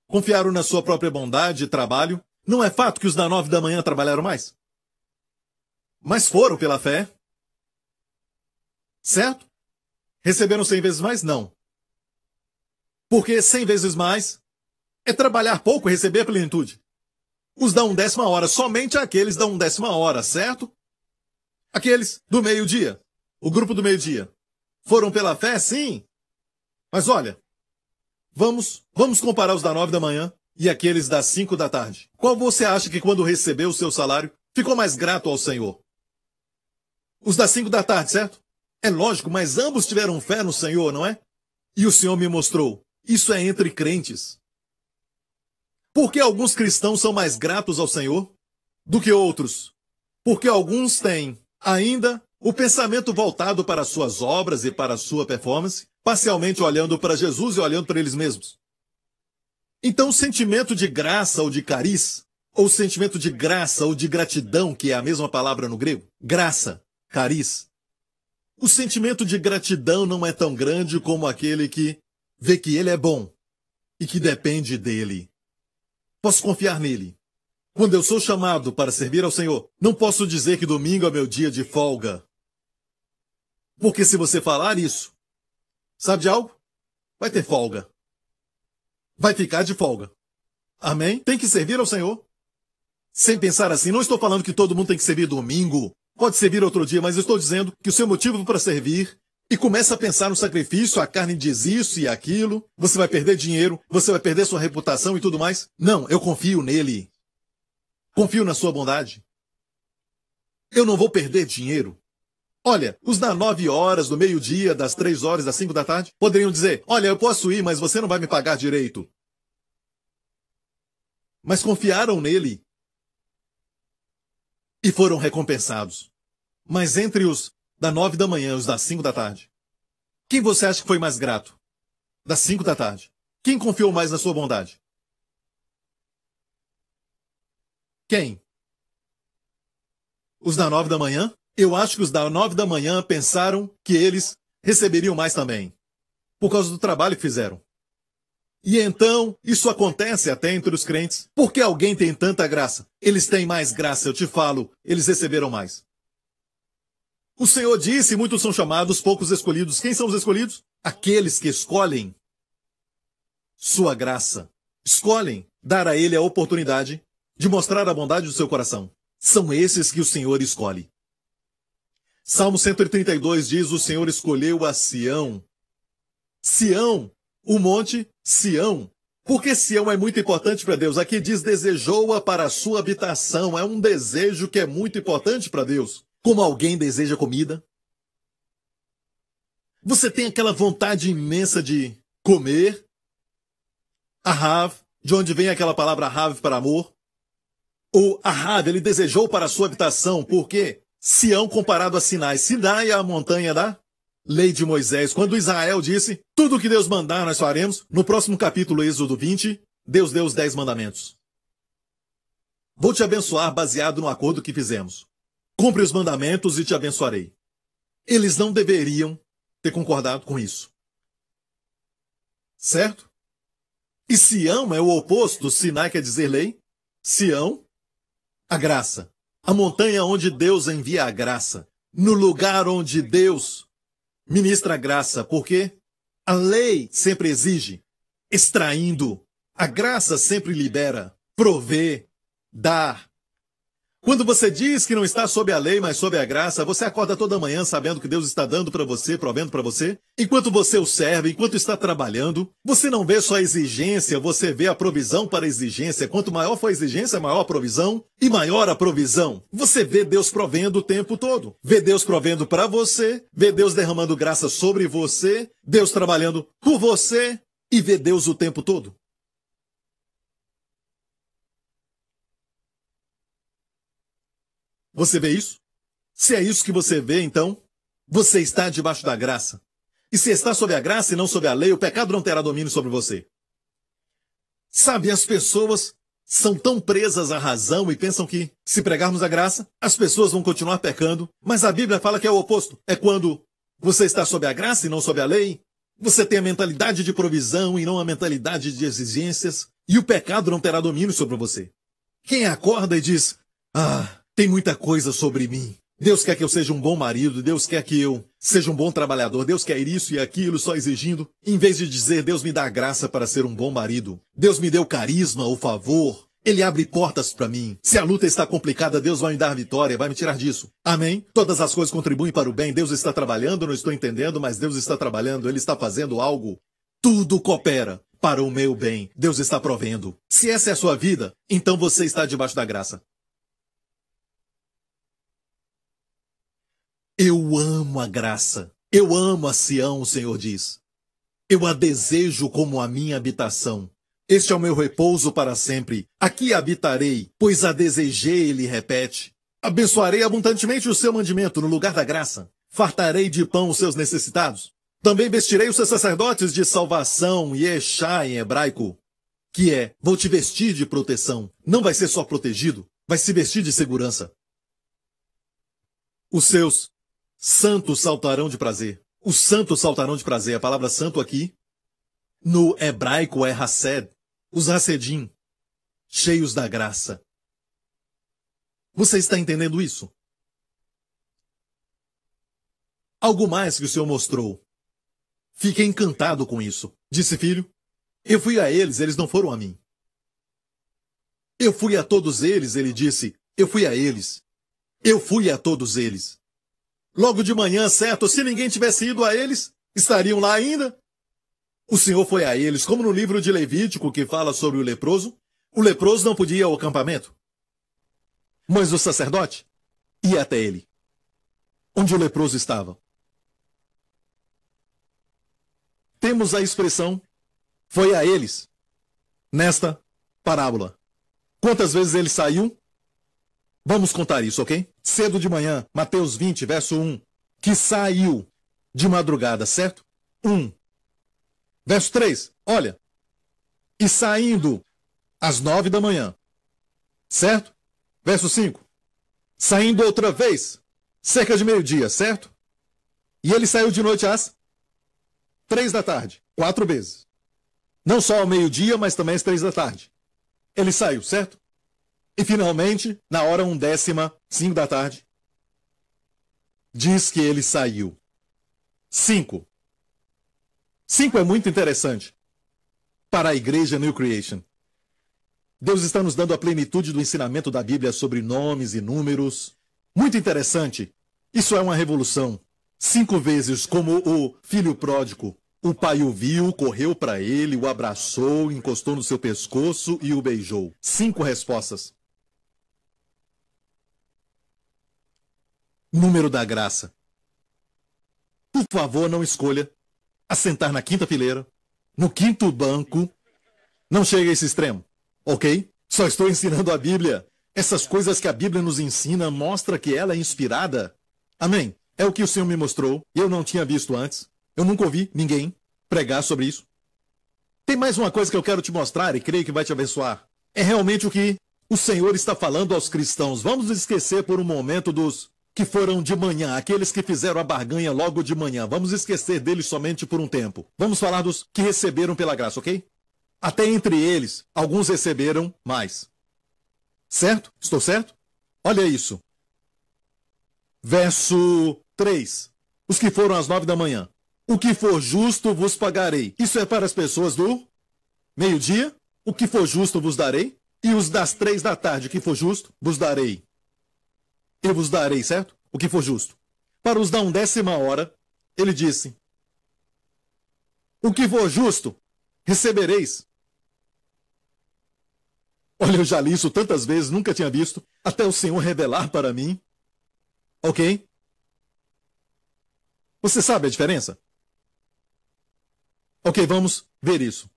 confiaram na sua própria bondade e trabalho. Não é fato que os da nove da manhã trabalharam mais? mas foram pela fé. Certo? Receberam cem vezes mais? Não. Porque cem vezes mais é trabalhar pouco e receber a plenitude. Os dão um décima hora, somente aqueles dão um décima hora, certo? Aqueles do meio-dia, o grupo do meio-dia. Foram pela fé, sim. Mas olha, vamos, vamos comparar os da nove da manhã e aqueles das cinco da tarde. Qual você acha que quando recebeu o seu salário, ficou mais grato ao Senhor? Os das cinco da tarde, certo? É lógico, mas ambos tiveram fé no Senhor, não é? E o Senhor me mostrou. Isso é entre crentes. Por que alguns cristãos são mais gratos ao Senhor do que outros? Porque alguns têm ainda o pensamento voltado para suas obras e para sua performance, parcialmente olhando para Jesus e olhando para eles mesmos. Então, o sentimento de graça ou de cariz, ou sentimento de graça ou de gratidão, que é a mesma palavra no grego, graça, cariz, o sentimento de gratidão não é tão grande como aquele que vê que ele é bom e que depende dele. Posso confiar nele. Quando eu sou chamado para servir ao Senhor, não posso dizer que domingo é meu dia de folga. Porque se você falar isso, sabe de algo? Vai ter folga. Vai ficar de folga. Amém? Tem que servir ao Senhor. Sem pensar assim, não estou falando que todo mundo tem que servir domingo. Pode servir outro dia, mas estou dizendo que o seu motivo para servir e começa a pensar no sacrifício, a carne diz isso e aquilo, você vai perder dinheiro, você vai perder sua reputação e tudo mais. Não, eu confio nele. Confio na sua bondade. Eu não vou perder dinheiro. Olha, os da nove horas, do meio-dia, das três horas, das cinco da tarde, poderiam dizer: Olha, eu posso ir, mas você não vai me pagar direito. Mas confiaram nele e foram recompensados. Mas entre os da nove da manhã e os das cinco da tarde, quem você acha que foi mais grato? Das cinco da tarde. Quem confiou mais na sua bondade? Quem? Os da nove da manhã? Eu acho que os da nove da manhã pensaram que eles receberiam mais também, por causa do trabalho que fizeram. E então, isso acontece até entre os crentes. Por que alguém tem tanta graça? Eles têm mais graça, eu te falo, eles receberam mais. O Senhor disse: muitos são chamados, poucos escolhidos. Quem são os escolhidos? Aqueles que escolhem sua graça. Escolhem dar a ele a oportunidade de mostrar a bondade do seu coração. São esses que o Senhor escolhe. Salmo 132 diz: O Senhor escolheu a Sião. Sião, o monte Sião, porque Sião é muito importante para Deus. Aqui diz: desejou-a para a sua habitação. É um desejo que é muito importante para Deus. Como alguém deseja comida. Você tem aquela vontade imensa de comer. Ahav, de onde vem aquela palavra Ahav para amor. O Ahav, ele desejou para a sua habitação, porque Sião comparado a Sinai. Sinai é a montanha da Lei de Moisés, quando Israel disse: Tudo o que Deus mandar nós faremos. No próximo capítulo, Êxodo 20, Deus deu os dez mandamentos. Vou te abençoar baseado no acordo que fizemos. Cumpre os mandamentos e te abençoarei. Eles não deveriam ter concordado com isso. Certo? E Sião é o oposto. Sinai quer dizer lei. Sião, a graça. A montanha onde Deus envia a graça. No lugar onde Deus ministra graça, porque a lei sempre exige, extraindo, a graça sempre libera, prover, dar, quando você diz que não está sob a lei, mas sob a graça, você acorda toda manhã sabendo que Deus está dando para você, provendo para você? Enquanto você o serve, enquanto está trabalhando, você não vê só a exigência, você vê a provisão para a exigência. Quanto maior for a exigência, maior a provisão e maior a provisão. Você vê Deus provendo o tempo todo. Vê Deus provendo para você, vê Deus derramando graça sobre você, Deus trabalhando por você e vê Deus o tempo todo. Você vê isso? Se é isso que você vê, então, você está debaixo da graça. E se está sob a graça e não sob a lei, o pecado não terá domínio sobre você. Sabe, as pessoas são tão presas à razão e pensam que, se pregarmos a graça, as pessoas vão continuar pecando, mas a Bíblia fala que é o oposto. É quando você está sob a graça e não sob a lei, você tem a mentalidade de provisão e não a mentalidade de exigências, e o pecado não terá domínio sobre você. Quem acorda e diz: Ah, tem muita coisa sobre mim. Deus quer que eu seja um bom marido, Deus quer que eu seja um bom trabalhador, Deus quer isso e aquilo, só exigindo, em vez de dizer Deus me dá graça para ser um bom marido, Deus me deu carisma, o favor, ele abre portas para mim. Se a luta está complicada, Deus vai me dar vitória, vai me tirar disso. Amém? Todas as coisas contribuem para o bem. Deus está trabalhando, não estou entendendo, mas Deus está trabalhando, Ele está fazendo algo. Tudo coopera para o meu bem. Deus está provendo. Se essa é a sua vida, então você está debaixo da graça. Eu amo a graça. Eu amo a Sião, o Senhor diz. Eu a desejo como a minha habitação. Este é o meu repouso para sempre. Aqui habitarei, pois a desejei, ele repete. Abençoarei abundantemente o seu mandamento no lugar da graça. Fartarei de pão os seus necessitados. Também vestirei os seus sacerdotes de salvação, Yeshá em hebraico, que é, vou te vestir de proteção. Não vai ser só protegido, vai se vestir de segurança. Os seus Santos saltarão de prazer. Os santos saltarão de prazer. A palavra santo aqui, no hebraico, é Hased. Os Hasedim, cheios da graça. Você está entendendo isso? Algo mais que o Senhor mostrou. Fiquei encantado com isso. Disse filho, eu fui a eles, eles não foram a mim. Eu fui a todos eles, ele disse, eu fui a eles. Eu fui a todos eles. Logo de manhã, certo? Se ninguém tivesse ido a eles, estariam lá ainda. O Senhor foi a eles, como no livro de Levítico que fala sobre o leproso. O leproso não podia ir ao acampamento. Mas o sacerdote ia até ele, onde o leproso estava. Temos a expressão foi a eles nesta parábola. Quantas vezes ele saiu? Vamos contar isso, ok? Cedo de manhã, Mateus 20, verso 1. Que saiu de madrugada, certo? 1. Verso 3. Olha. E saindo às nove da manhã, certo? Verso 5. Saindo outra vez, cerca de meio-dia, certo? E ele saiu de noite às três da tarde, quatro vezes. Não só ao meio-dia, mas também às três da tarde. Ele saiu, certo? E finalmente, na hora undécima, cinco da tarde, diz que ele saiu. Cinco. Cinco é muito interessante para a igreja New Creation. Deus está nos dando a plenitude do ensinamento da Bíblia sobre nomes e números. Muito interessante. Isso é uma revolução. Cinco vezes, como o filho pródigo. O pai o viu, correu para ele, o abraçou, encostou no seu pescoço e o beijou. Cinco respostas. número da graça. Por favor, não escolha assentar na quinta fileira, no quinto banco. Não chega a esse extremo, ok? Só estou ensinando a Bíblia. Essas coisas que a Bíblia nos ensina mostra que ela é inspirada. Amém. É o que o Senhor me mostrou e eu não tinha visto antes. Eu nunca ouvi ninguém pregar sobre isso. Tem mais uma coisa que eu quero te mostrar e creio que vai te abençoar. É realmente o que o Senhor está falando aos cristãos. Vamos esquecer por um momento dos que foram de manhã, aqueles que fizeram a barganha logo de manhã. Vamos esquecer deles somente por um tempo. Vamos falar dos que receberam pela graça, ok? Até entre eles, alguns receberam mais. Certo? Estou certo? Olha isso. Verso 3. Os que foram às nove da manhã. O que for justo vos pagarei. Isso é para as pessoas do meio-dia. O que for justo vos darei. E os das três da tarde, o que for justo, vos darei eu vos darei, certo? O que for justo. Para os da décima hora, ele disse: O que for justo, recebereis. Olha, eu já li isso tantas vezes, nunca tinha visto, até o Senhor revelar para mim. Ok? Você sabe a diferença? Ok, vamos ver isso.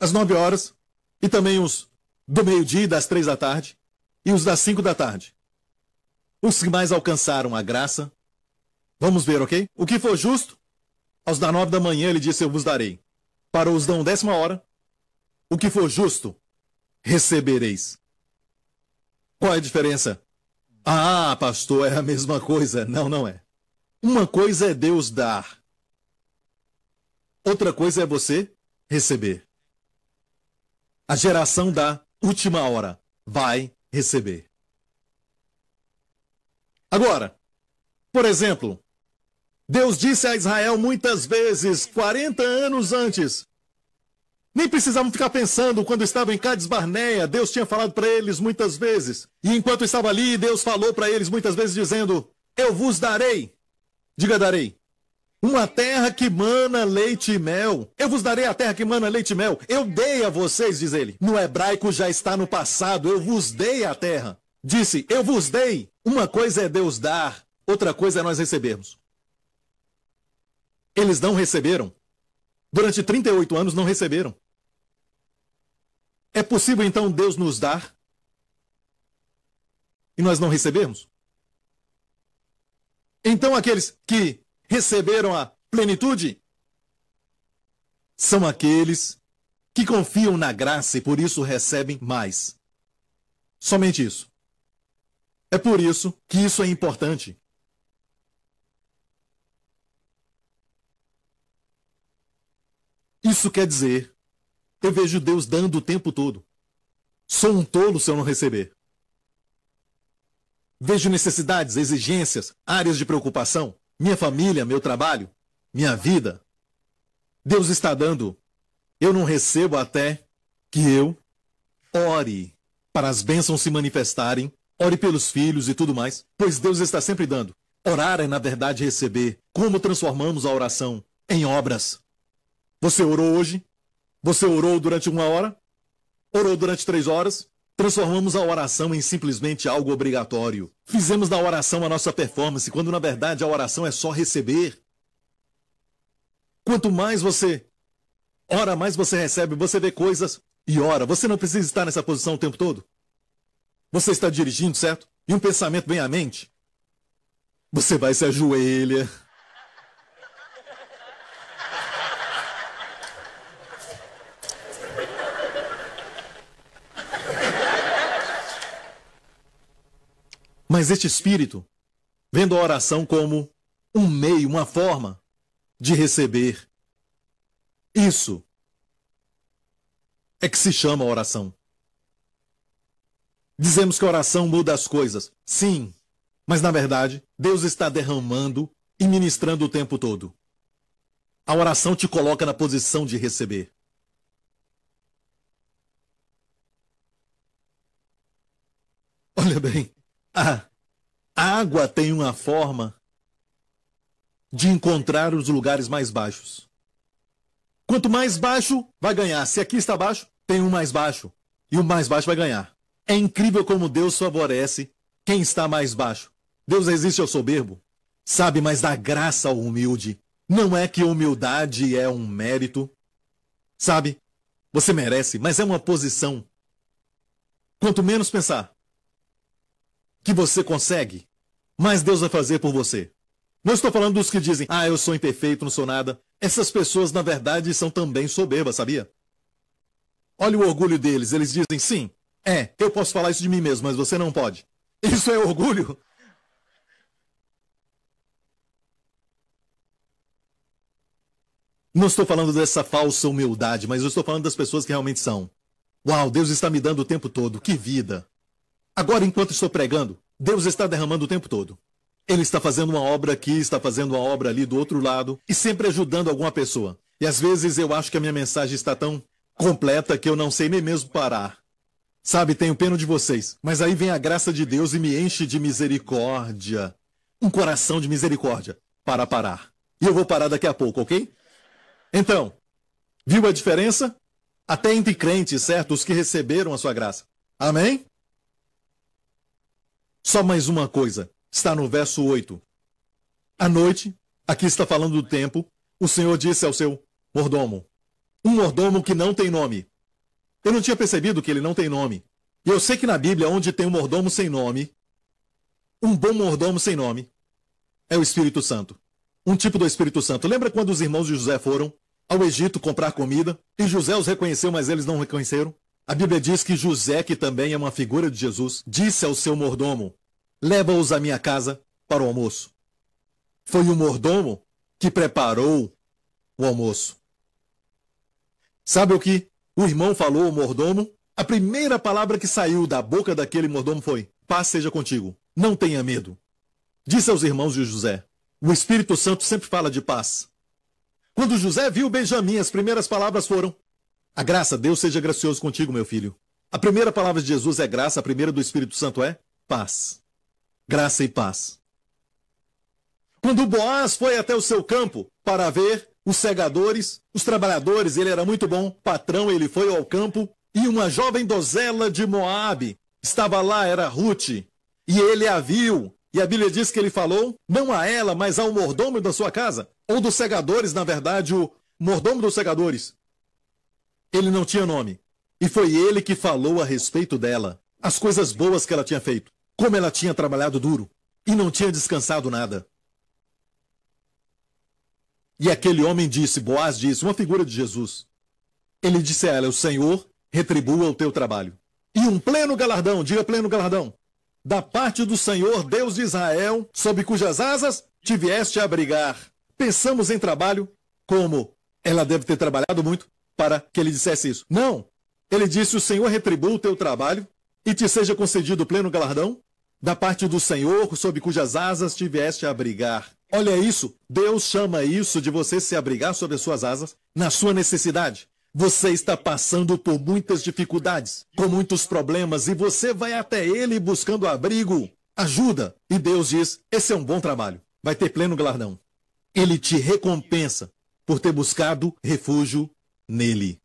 Às nove horas, e também os do meio-dia e das três da tarde, e os das cinco da tarde. Os que mais alcançaram a graça. Vamos ver, ok? O que for justo, aos da nove da manhã ele disse: Eu vos darei. Para os da décima hora, o que for justo, recebereis. Qual é a diferença? Ah, pastor, é a mesma coisa. Não, não é. Uma coisa é Deus dar, outra coisa é você receber. A geração da última hora vai receber. Agora, por exemplo, Deus disse a Israel muitas vezes, 40 anos antes, nem precisavam ficar pensando quando estavam em Cades Barneia, Deus tinha falado para eles muitas vezes. E enquanto estava ali, Deus falou para eles muitas vezes dizendo: Eu vos darei. Diga darei. Uma terra que mana leite e mel. Eu vos darei a terra que mana leite e mel. Eu dei a vocês, diz ele. No hebraico já está no passado. Eu vos dei a terra. Disse: Eu vos dei. Uma coisa é Deus dar, outra coisa é nós recebermos. Eles não receberam. Durante 38 anos não receberam. É possível então Deus nos dar e nós não recebermos? Então aqueles que receberam a plenitude são aqueles que confiam na graça e por isso recebem mais. Somente isso. É por isso que isso é importante. Isso quer dizer, eu vejo Deus dando o tempo todo. Sou um tolo se eu não receber. Vejo necessidades, exigências, áreas de preocupação, minha família, meu trabalho, minha vida. Deus está dando. Eu não recebo até que eu ore para as bênçãos se manifestarem Ore pelos filhos e tudo mais, pois Deus está sempre dando. Orar é, na verdade, receber. Como transformamos a oração em obras? Você orou hoje? Você orou durante uma hora? Orou durante três horas? Transformamos a oração em simplesmente algo obrigatório. Fizemos da oração a nossa performance, quando na verdade a oração é só receber. Quanto mais você ora, mais você recebe, você vê coisas e ora. Você não precisa estar nessa posição o tempo todo. Você está dirigindo, certo? E um pensamento vem à mente. Você vai se ajoelha. Mas este espírito, vendo a oração como um meio, uma forma de receber, isso é que se chama oração. Dizemos que a oração muda as coisas. Sim, mas na verdade, Deus está derramando e ministrando o tempo todo. A oração te coloca na posição de receber. Olha bem, a água tem uma forma de encontrar os lugares mais baixos. Quanto mais baixo, vai ganhar. Se aqui está baixo, tem um mais baixo. E o mais baixo vai ganhar. É incrível como Deus favorece quem está mais baixo. Deus existe ao soberbo, sabe, mas dá graça ao humilde. Não é que humildade é um mérito, sabe? Você merece, mas é uma posição. Quanto menos pensar que você consegue, mais Deus vai fazer por você. Não estou falando dos que dizem, ah, eu sou imperfeito, não sou nada. Essas pessoas, na verdade, são também soberbas, sabia? Olha o orgulho deles. Eles dizem, sim, é, eu posso falar isso de mim mesmo, mas você não pode. Isso é orgulho? Não estou falando dessa falsa humildade, mas eu estou falando das pessoas que realmente são. Uau, Deus está me dando o tempo todo, que vida! Agora, enquanto estou pregando, Deus está derramando o tempo todo. Ele está fazendo uma obra aqui, está fazendo uma obra ali do outro lado e sempre ajudando alguma pessoa. E às vezes eu acho que a minha mensagem está tão completa que eu não sei nem mesmo parar. Sabe, tenho pena de vocês, mas aí vem a graça de Deus e me enche de misericórdia. Um coração de misericórdia para parar. E eu vou parar daqui a pouco, ok? Então, viu a diferença? Até entre crentes, certo? Os que receberam a sua graça. Amém? Só mais uma coisa. Está no verso 8. À noite, aqui está falando do tempo, o Senhor disse ao seu mordomo: Um mordomo que não tem nome, eu não tinha percebido que ele não tem nome. E eu sei que na Bíblia, onde tem um mordomo sem nome, um bom mordomo sem nome é o Espírito Santo. Um tipo do Espírito Santo. Lembra quando os irmãos de José foram ao Egito comprar comida e José os reconheceu, mas eles não reconheceram? A Bíblia diz que José, que também é uma figura de Jesus, disse ao seu mordomo: Leva-os à minha casa para o almoço. Foi o mordomo que preparou o almoço. Sabe o que o irmão falou ao mordomo. A primeira palavra que saiu da boca daquele mordomo foi: Paz seja contigo, não tenha medo. Disse aos irmãos de José: O Espírito Santo sempre fala de paz. Quando José viu Benjamim, as primeiras palavras foram: A graça, Deus seja gracioso contigo, meu filho. A primeira palavra de Jesus é graça, a primeira do Espírito Santo é paz. Graça e paz. Quando Boaz foi até o seu campo para ver os segadores, os trabalhadores, ele era muito bom, patrão, ele foi ao campo, e uma jovem dozela de Moabe estava lá, era Ruth, e ele a viu, e a Bíblia diz que ele falou, não a ela, mas ao mordomo da sua casa, ou dos segadores, na verdade, o mordomo dos segadores. Ele não tinha nome, e foi ele que falou a respeito dela, as coisas boas que ela tinha feito, como ela tinha trabalhado duro, e não tinha descansado nada. E aquele homem disse, Boaz disse, uma figura de Jesus. Ele disse a ela: O Senhor retribua o teu trabalho. E um pleno galardão, diga pleno galardão, da parte do Senhor, Deus de Israel, sob cujas asas te vieste a abrigar. Pensamos em trabalho como ela deve ter trabalhado muito para que ele dissesse isso. Não! Ele disse: O Senhor retribua o teu trabalho e te seja concedido pleno galardão da parte do Senhor, sob cujas asas te vieste a abrigar. Olha isso. Deus chama isso de você se abrigar sobre as suas asas na sua necessidade. Você está passando por muitas dificuldades, com muitos problemas, e você vai até Ele buscando abrigo, ajuda. E Deus diz: esse é um bom trabalho. Vai ter pleno galardão. Ele te recompensa por ter buscado refúgio nele.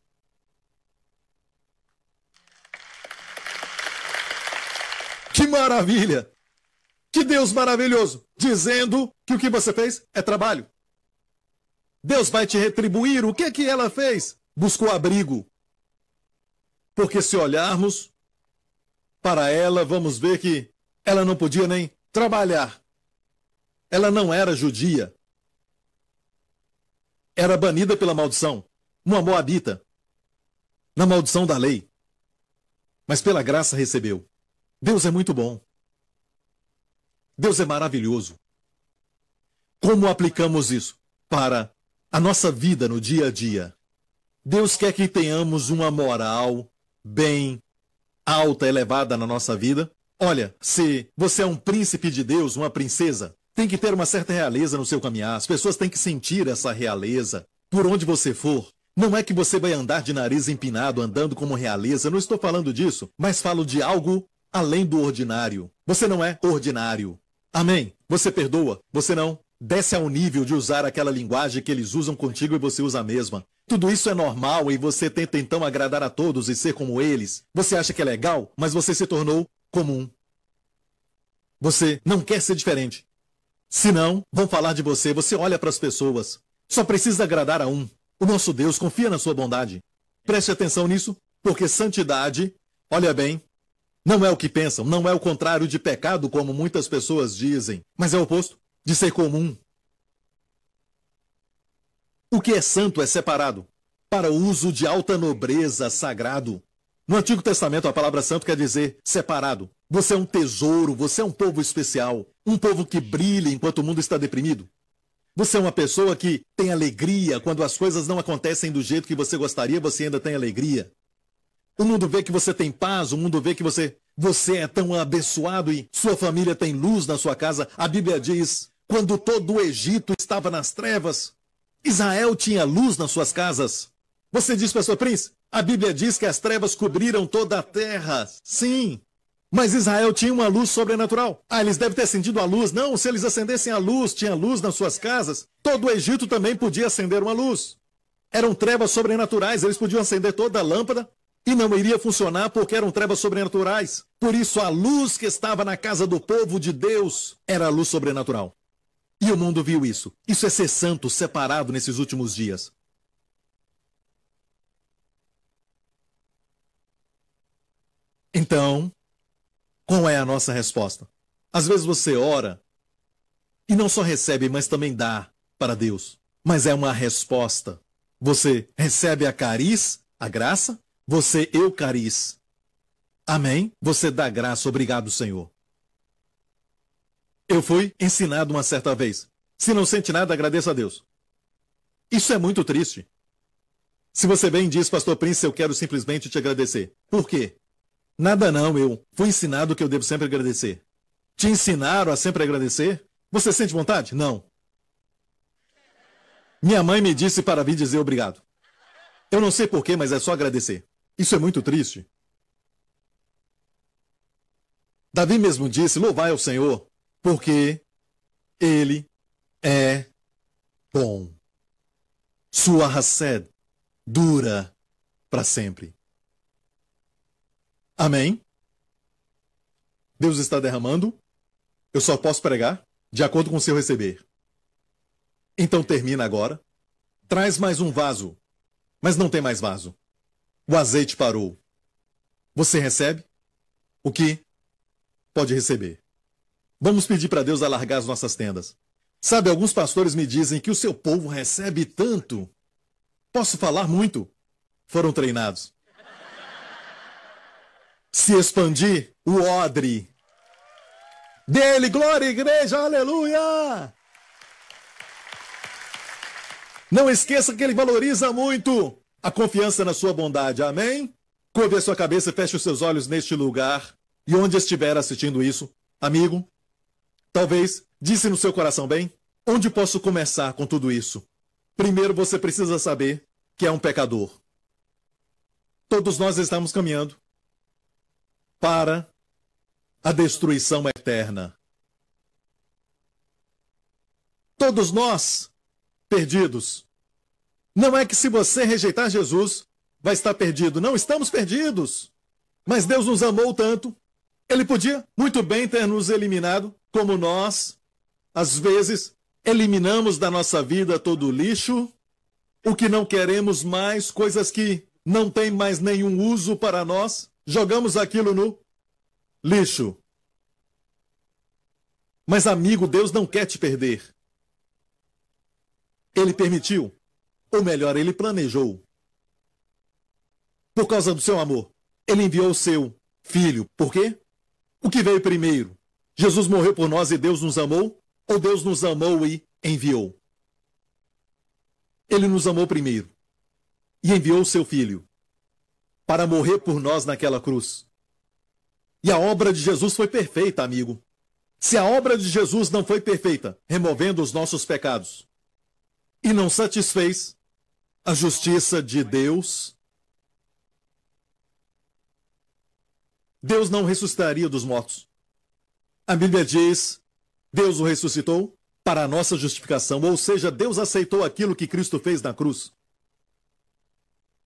Que maravilha! Que Deus maravilhoso, dizendo que o que você fez é trabalho. Deus vai te retribuir o que é que ela fez? Buscou abrigo. Porque se olharmos para ela, vamos ver que ela não podia nem trabalhar. Ela não era judia. Era banida pela maldição, uma moabita, na maldição da lei. Mas pela graça recebeu. Deus é muito bom. Deus é maravilhoso. Como aplicamos isso para a nossa vida no dia a dia? Deus quer que tenhamos uma moral bem alta, elevada na nossa vida. Olha, se você é um príncipe de Deus, uma princesa, tem que ter uma certa realeza no seu caminhar. As pessoas têm que sentir essa realeza por onde você for. Não é que você vai andar de nariz empinado, andando como realeza, não estou falando disso, mas falo de algo além do ordinário. Você não é ordinário. Amém. Você perdoa? Você não? Desce ao nível de usar aquela linguagem que eles usam contigo e você usa a mesma. Tudo isso é normal e você tenta então agradar a todos e ser como eles. Você acha que é legal, mas você se tornou comum. Você não quer ser diferente. Se não, vão falar de você, você olha para as pessoas. Só precisa agradar a um. O nosso Deus confia na sua bondade. Preste atenção nisso, porque santidade, olha bem, não é o que pensam, não é o contrário de pecado, como muitas pessoas dizem, mas é o oposto de ser comum. O que é santo é separado para o uso de alta nobreza sagrado. No Antigo Testamento, a palavra santo quer dizer separado. Você é um tesouro, você é um povo especial, um povo que brilha enquanto o mundo está deprimido. Você é uma pessoa que tem alegria quando as coisas não acontecem do jeito que você gostaria, você ainda tem alegria. O mundo vê que você tem paz, o mundo vê que você, você é tão abençoado e sua família tem luz na sua casa. A Bíblia diz: quando todo o Egito estava nas trevas, Israel tinha luz nas suas casas. Você diz, pastor Prince, a Bíblia diz que as trevas cobriram toda a terra. Sim. Mas Israel tinha uma luz sobrenatural. Ah, eles devem ter acendido a luz. Não, se eles acendessem a luz, tinha luz nas suas casas, todo o Egito também podia acender uma luz. Eram trevas sobrenaturais, eles podiam acender toda a lâmpada e não iria funcionar porque eram trevas sobrenaturais. Por isso, a luz que estava na casa do povo de Deus era a luz sobrenatural. E o mundo viu isso. Isso é ser santo, separado nesses últimos dias. Então, qual é a nossa resposta? Às vezes você ora e não só recebe, mas também dá para Deus. Mas é uma resposta. Você recebe a cariz, a graça, você eucariz. Amém? Você dá graça. Obrigado, Senhor. Eu fui ensinado uma certa vez. Se não sente nada, agradeça a Deus. Isso é muito triste. Se você vem e diz, Pastor Prince, eu quero simplesmente te agradecer. Por quê? Nada não, eu fui ensinado que eu devo sempre agradecer. Te ensinaram a sempre agradecer? Você sente vontade? Não. Minha mãe me disse para vir dizer obrigado. Eu não sei porquê, mas é só agradecer. Isso é muito triste. Davi mesmo disse: Louvai ao Senhor, porque ele é bom. Sua hased dura para sempre. Amém? Deus está derramando, eu só posso pregar de acordo com o seu receber. Então termina agora, traz mais um vaso, mas não tem mais vaso. O azeite parou. Você recebe? O que? Pode receber. Vamos pedir para Deus alargar as nossas tendas. Sabe, alguns pastores me dizem que o seu povo recebe tanto. Posso falar muito. Foram treinados. Se expandir o odre. Dele, glória, igreja, aleluia! Não esqueça que ele valoriza muito a confiança na sua bondade. Amém? Curve a sua cabeça, feche os seus olhos neste lugar e onde estiver assistindo isso, amigo, talvez disse no seu coração, bem, onde posso começar com tudo isso? Primeiro você precisa saber que é um pecador. Todos nós estamos caminhando para a destruição eterna. Todos nós perdidos não é que se você rejeitar Jesus, vai estar perdido. Não estamos perdidos. Mas Deus nos amou tanto. Ele podia muito bem ter nos eliminado, como nós, às vezes, eliminamos da nossa vida todo o lixo, o que não queremos mais, coisas que não têm mais nenhum uso para nós, jogamos aquilo no lixo. Mas, amigo, Deus não quer te perder. Ele permitiu ou melhor, ele planejou. Por causa do seu amor, ele enviou o seu filho. Por quê? O que veio primeiro? Jesus morreu por nós e Deus nos amou? Ou Deus nos amou e enviou? Ele nos amou primeiro e enviou o seu filho para morrer por nós naquela cruz. E a obra de Jesus foi perfeita, amigo. Se a obra de Jesus não foi perfeita, removendo os nossos pecados, e não satisfez, a justiça de Deus. Deus não ressuscitaria dos mortos. A Bíblia diz: Deus o ressuscitou para a nossa justificação, ou seja, Deus aceitou aquilo que Cristo fez na cruz.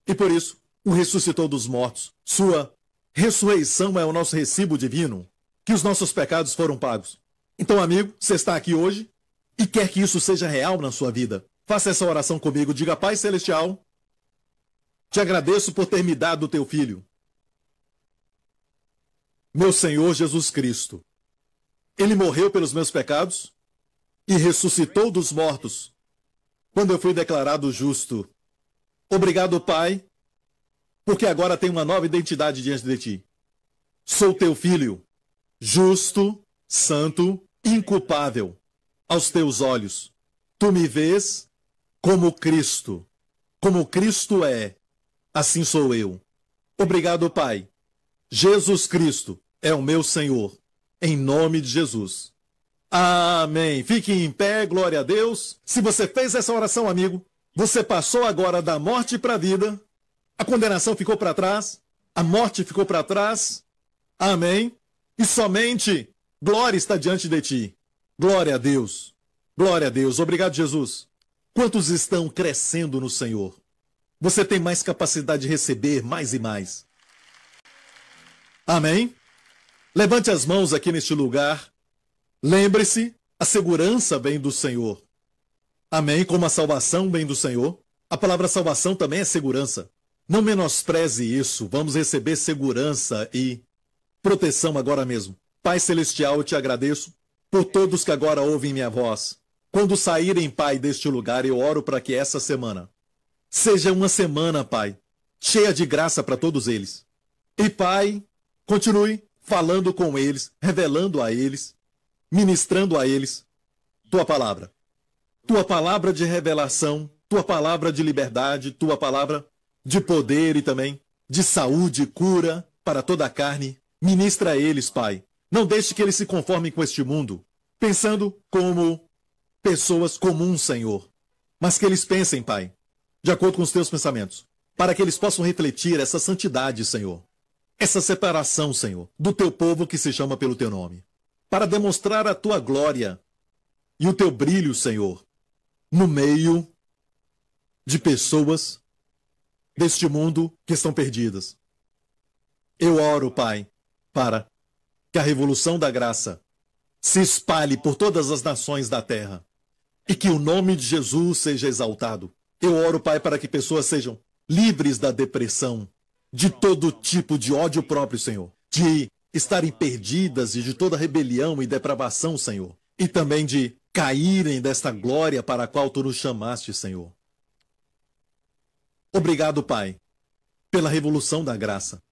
E por isso, o ressuscitou dos mortos. Sua ressurreição é o nosso recibo divino, que os nossos pecados foram pagos. Então, amigo, você está aqui hoje e quer que isso seja real na sua vida. Faça essa oração comigo. Diga, Pai Celestial, te agradeço por ter me dado o teu filho, meu Senhor Jesus Cristo. Ele morreu pelos meus pecados e ressuscitou dos mortos quando eu fui declarado justo. Obrigado, Pai, porque agora tenho uma nova identidade diante de ti. Sou teu filho, justo, santo, inculpável aos teus olhos. Tu me vês como Cristo. Como Cristo é, assim sou eu. Obrigado, Pai. Jesus Cristo é o meu Senhor. Em nome de Jesus. Amém. Fique em pé, glória a Deus. Se você fez essa oração, amigo, você passou agora da morte para a vida. A condenação ficou para trás. A morte ficou para trás. Amém. E somente glória está diante de ti. Glória a Deus. Glória a Deus. Obrigado, Jesus. Quantos estão crescendo no Senhor? Você tem mais capacidade de receber mais e mais. Amém? Levante as mãos aqui neste lugar. Lembre-se, a segurança vem do Senhor. Amém? Como a salvação vem do Senhor, a palavra salvação também é segurança. Não menospreze isso. Vamos receber segurança e proteção agora mesmo. Pai Celestial, eu te agradeço por todos que agora ouvem minha voz. Quando saírem, Pai, deste lugar, eu oro para que essa semana seja uma semana, Pai, cheia de graça para todos eles. E, Pai, continue falando com eles, revelando a eles, ministrando a eles tua palavra. Tua palavra de revelação, tua palavra de liberdade, tua palavra de poder e também de saúde, cura para toda a carne. Ministra a eles, Pai. Não deixe que eles se conformem com este mundo, pensando como pessoas comuns, Senhor, mas que eles pensem, Pai, de acordo com os teus pensamentos, para que eles possam refletir essa santidade, Senhor, essa separação, Senhor, do teu povo que se chama pelo teu nome, para demonstrar a tua glória e o teu brilho, Senhor, no meio de pessoas deste mundo que estão perdidas. Eu oro, Pai, para que a revolução da graça se espalhe por todas as nações da terra e que o nome de Jesus seja exaltado. Eu oro, Pai, para que pessoas sejam livres da depressão, de todo tipo de ódio próprio, Senhor, de estarem perdidas e de toda rebelião e depravação, Senhor, e também de caírem desta glória para a qual tu nos chamaste, Senhor. Obrigado, Pai, pela revolução da graça.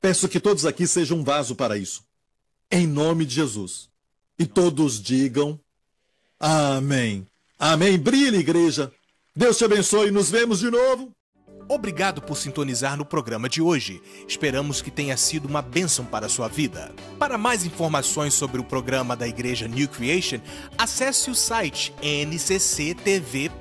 Peço que todos aqui sejam um vaso para isso. Em nome de Jesus. E todos digam Amém. Amém. Brilhe, igreja. Deus te abençoe. Nos vemos de novo. Obrigado por sintonizar no programa de hoje. Esperamos que tenha sido uma bênção para a sua vida. Para mais informações sobre o programa da Igreja New Creation, acesse o site ncctv.org.sg.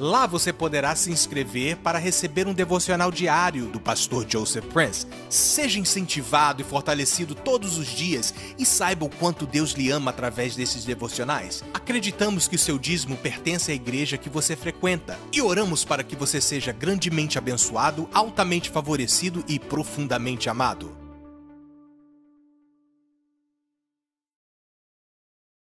Lá você poderá se inscrever para receber um devocional diário do pastor Joseph Prince. Seja incentivado e fortalecido todos os dias e saiba o quanto Deus lhe ama através desses devocionais. Acreditamos que o seu dízimo pertence à igreja que você frequenta e oramos para que você seja grandemente abençoado, altamente favorecido e profundamente amado.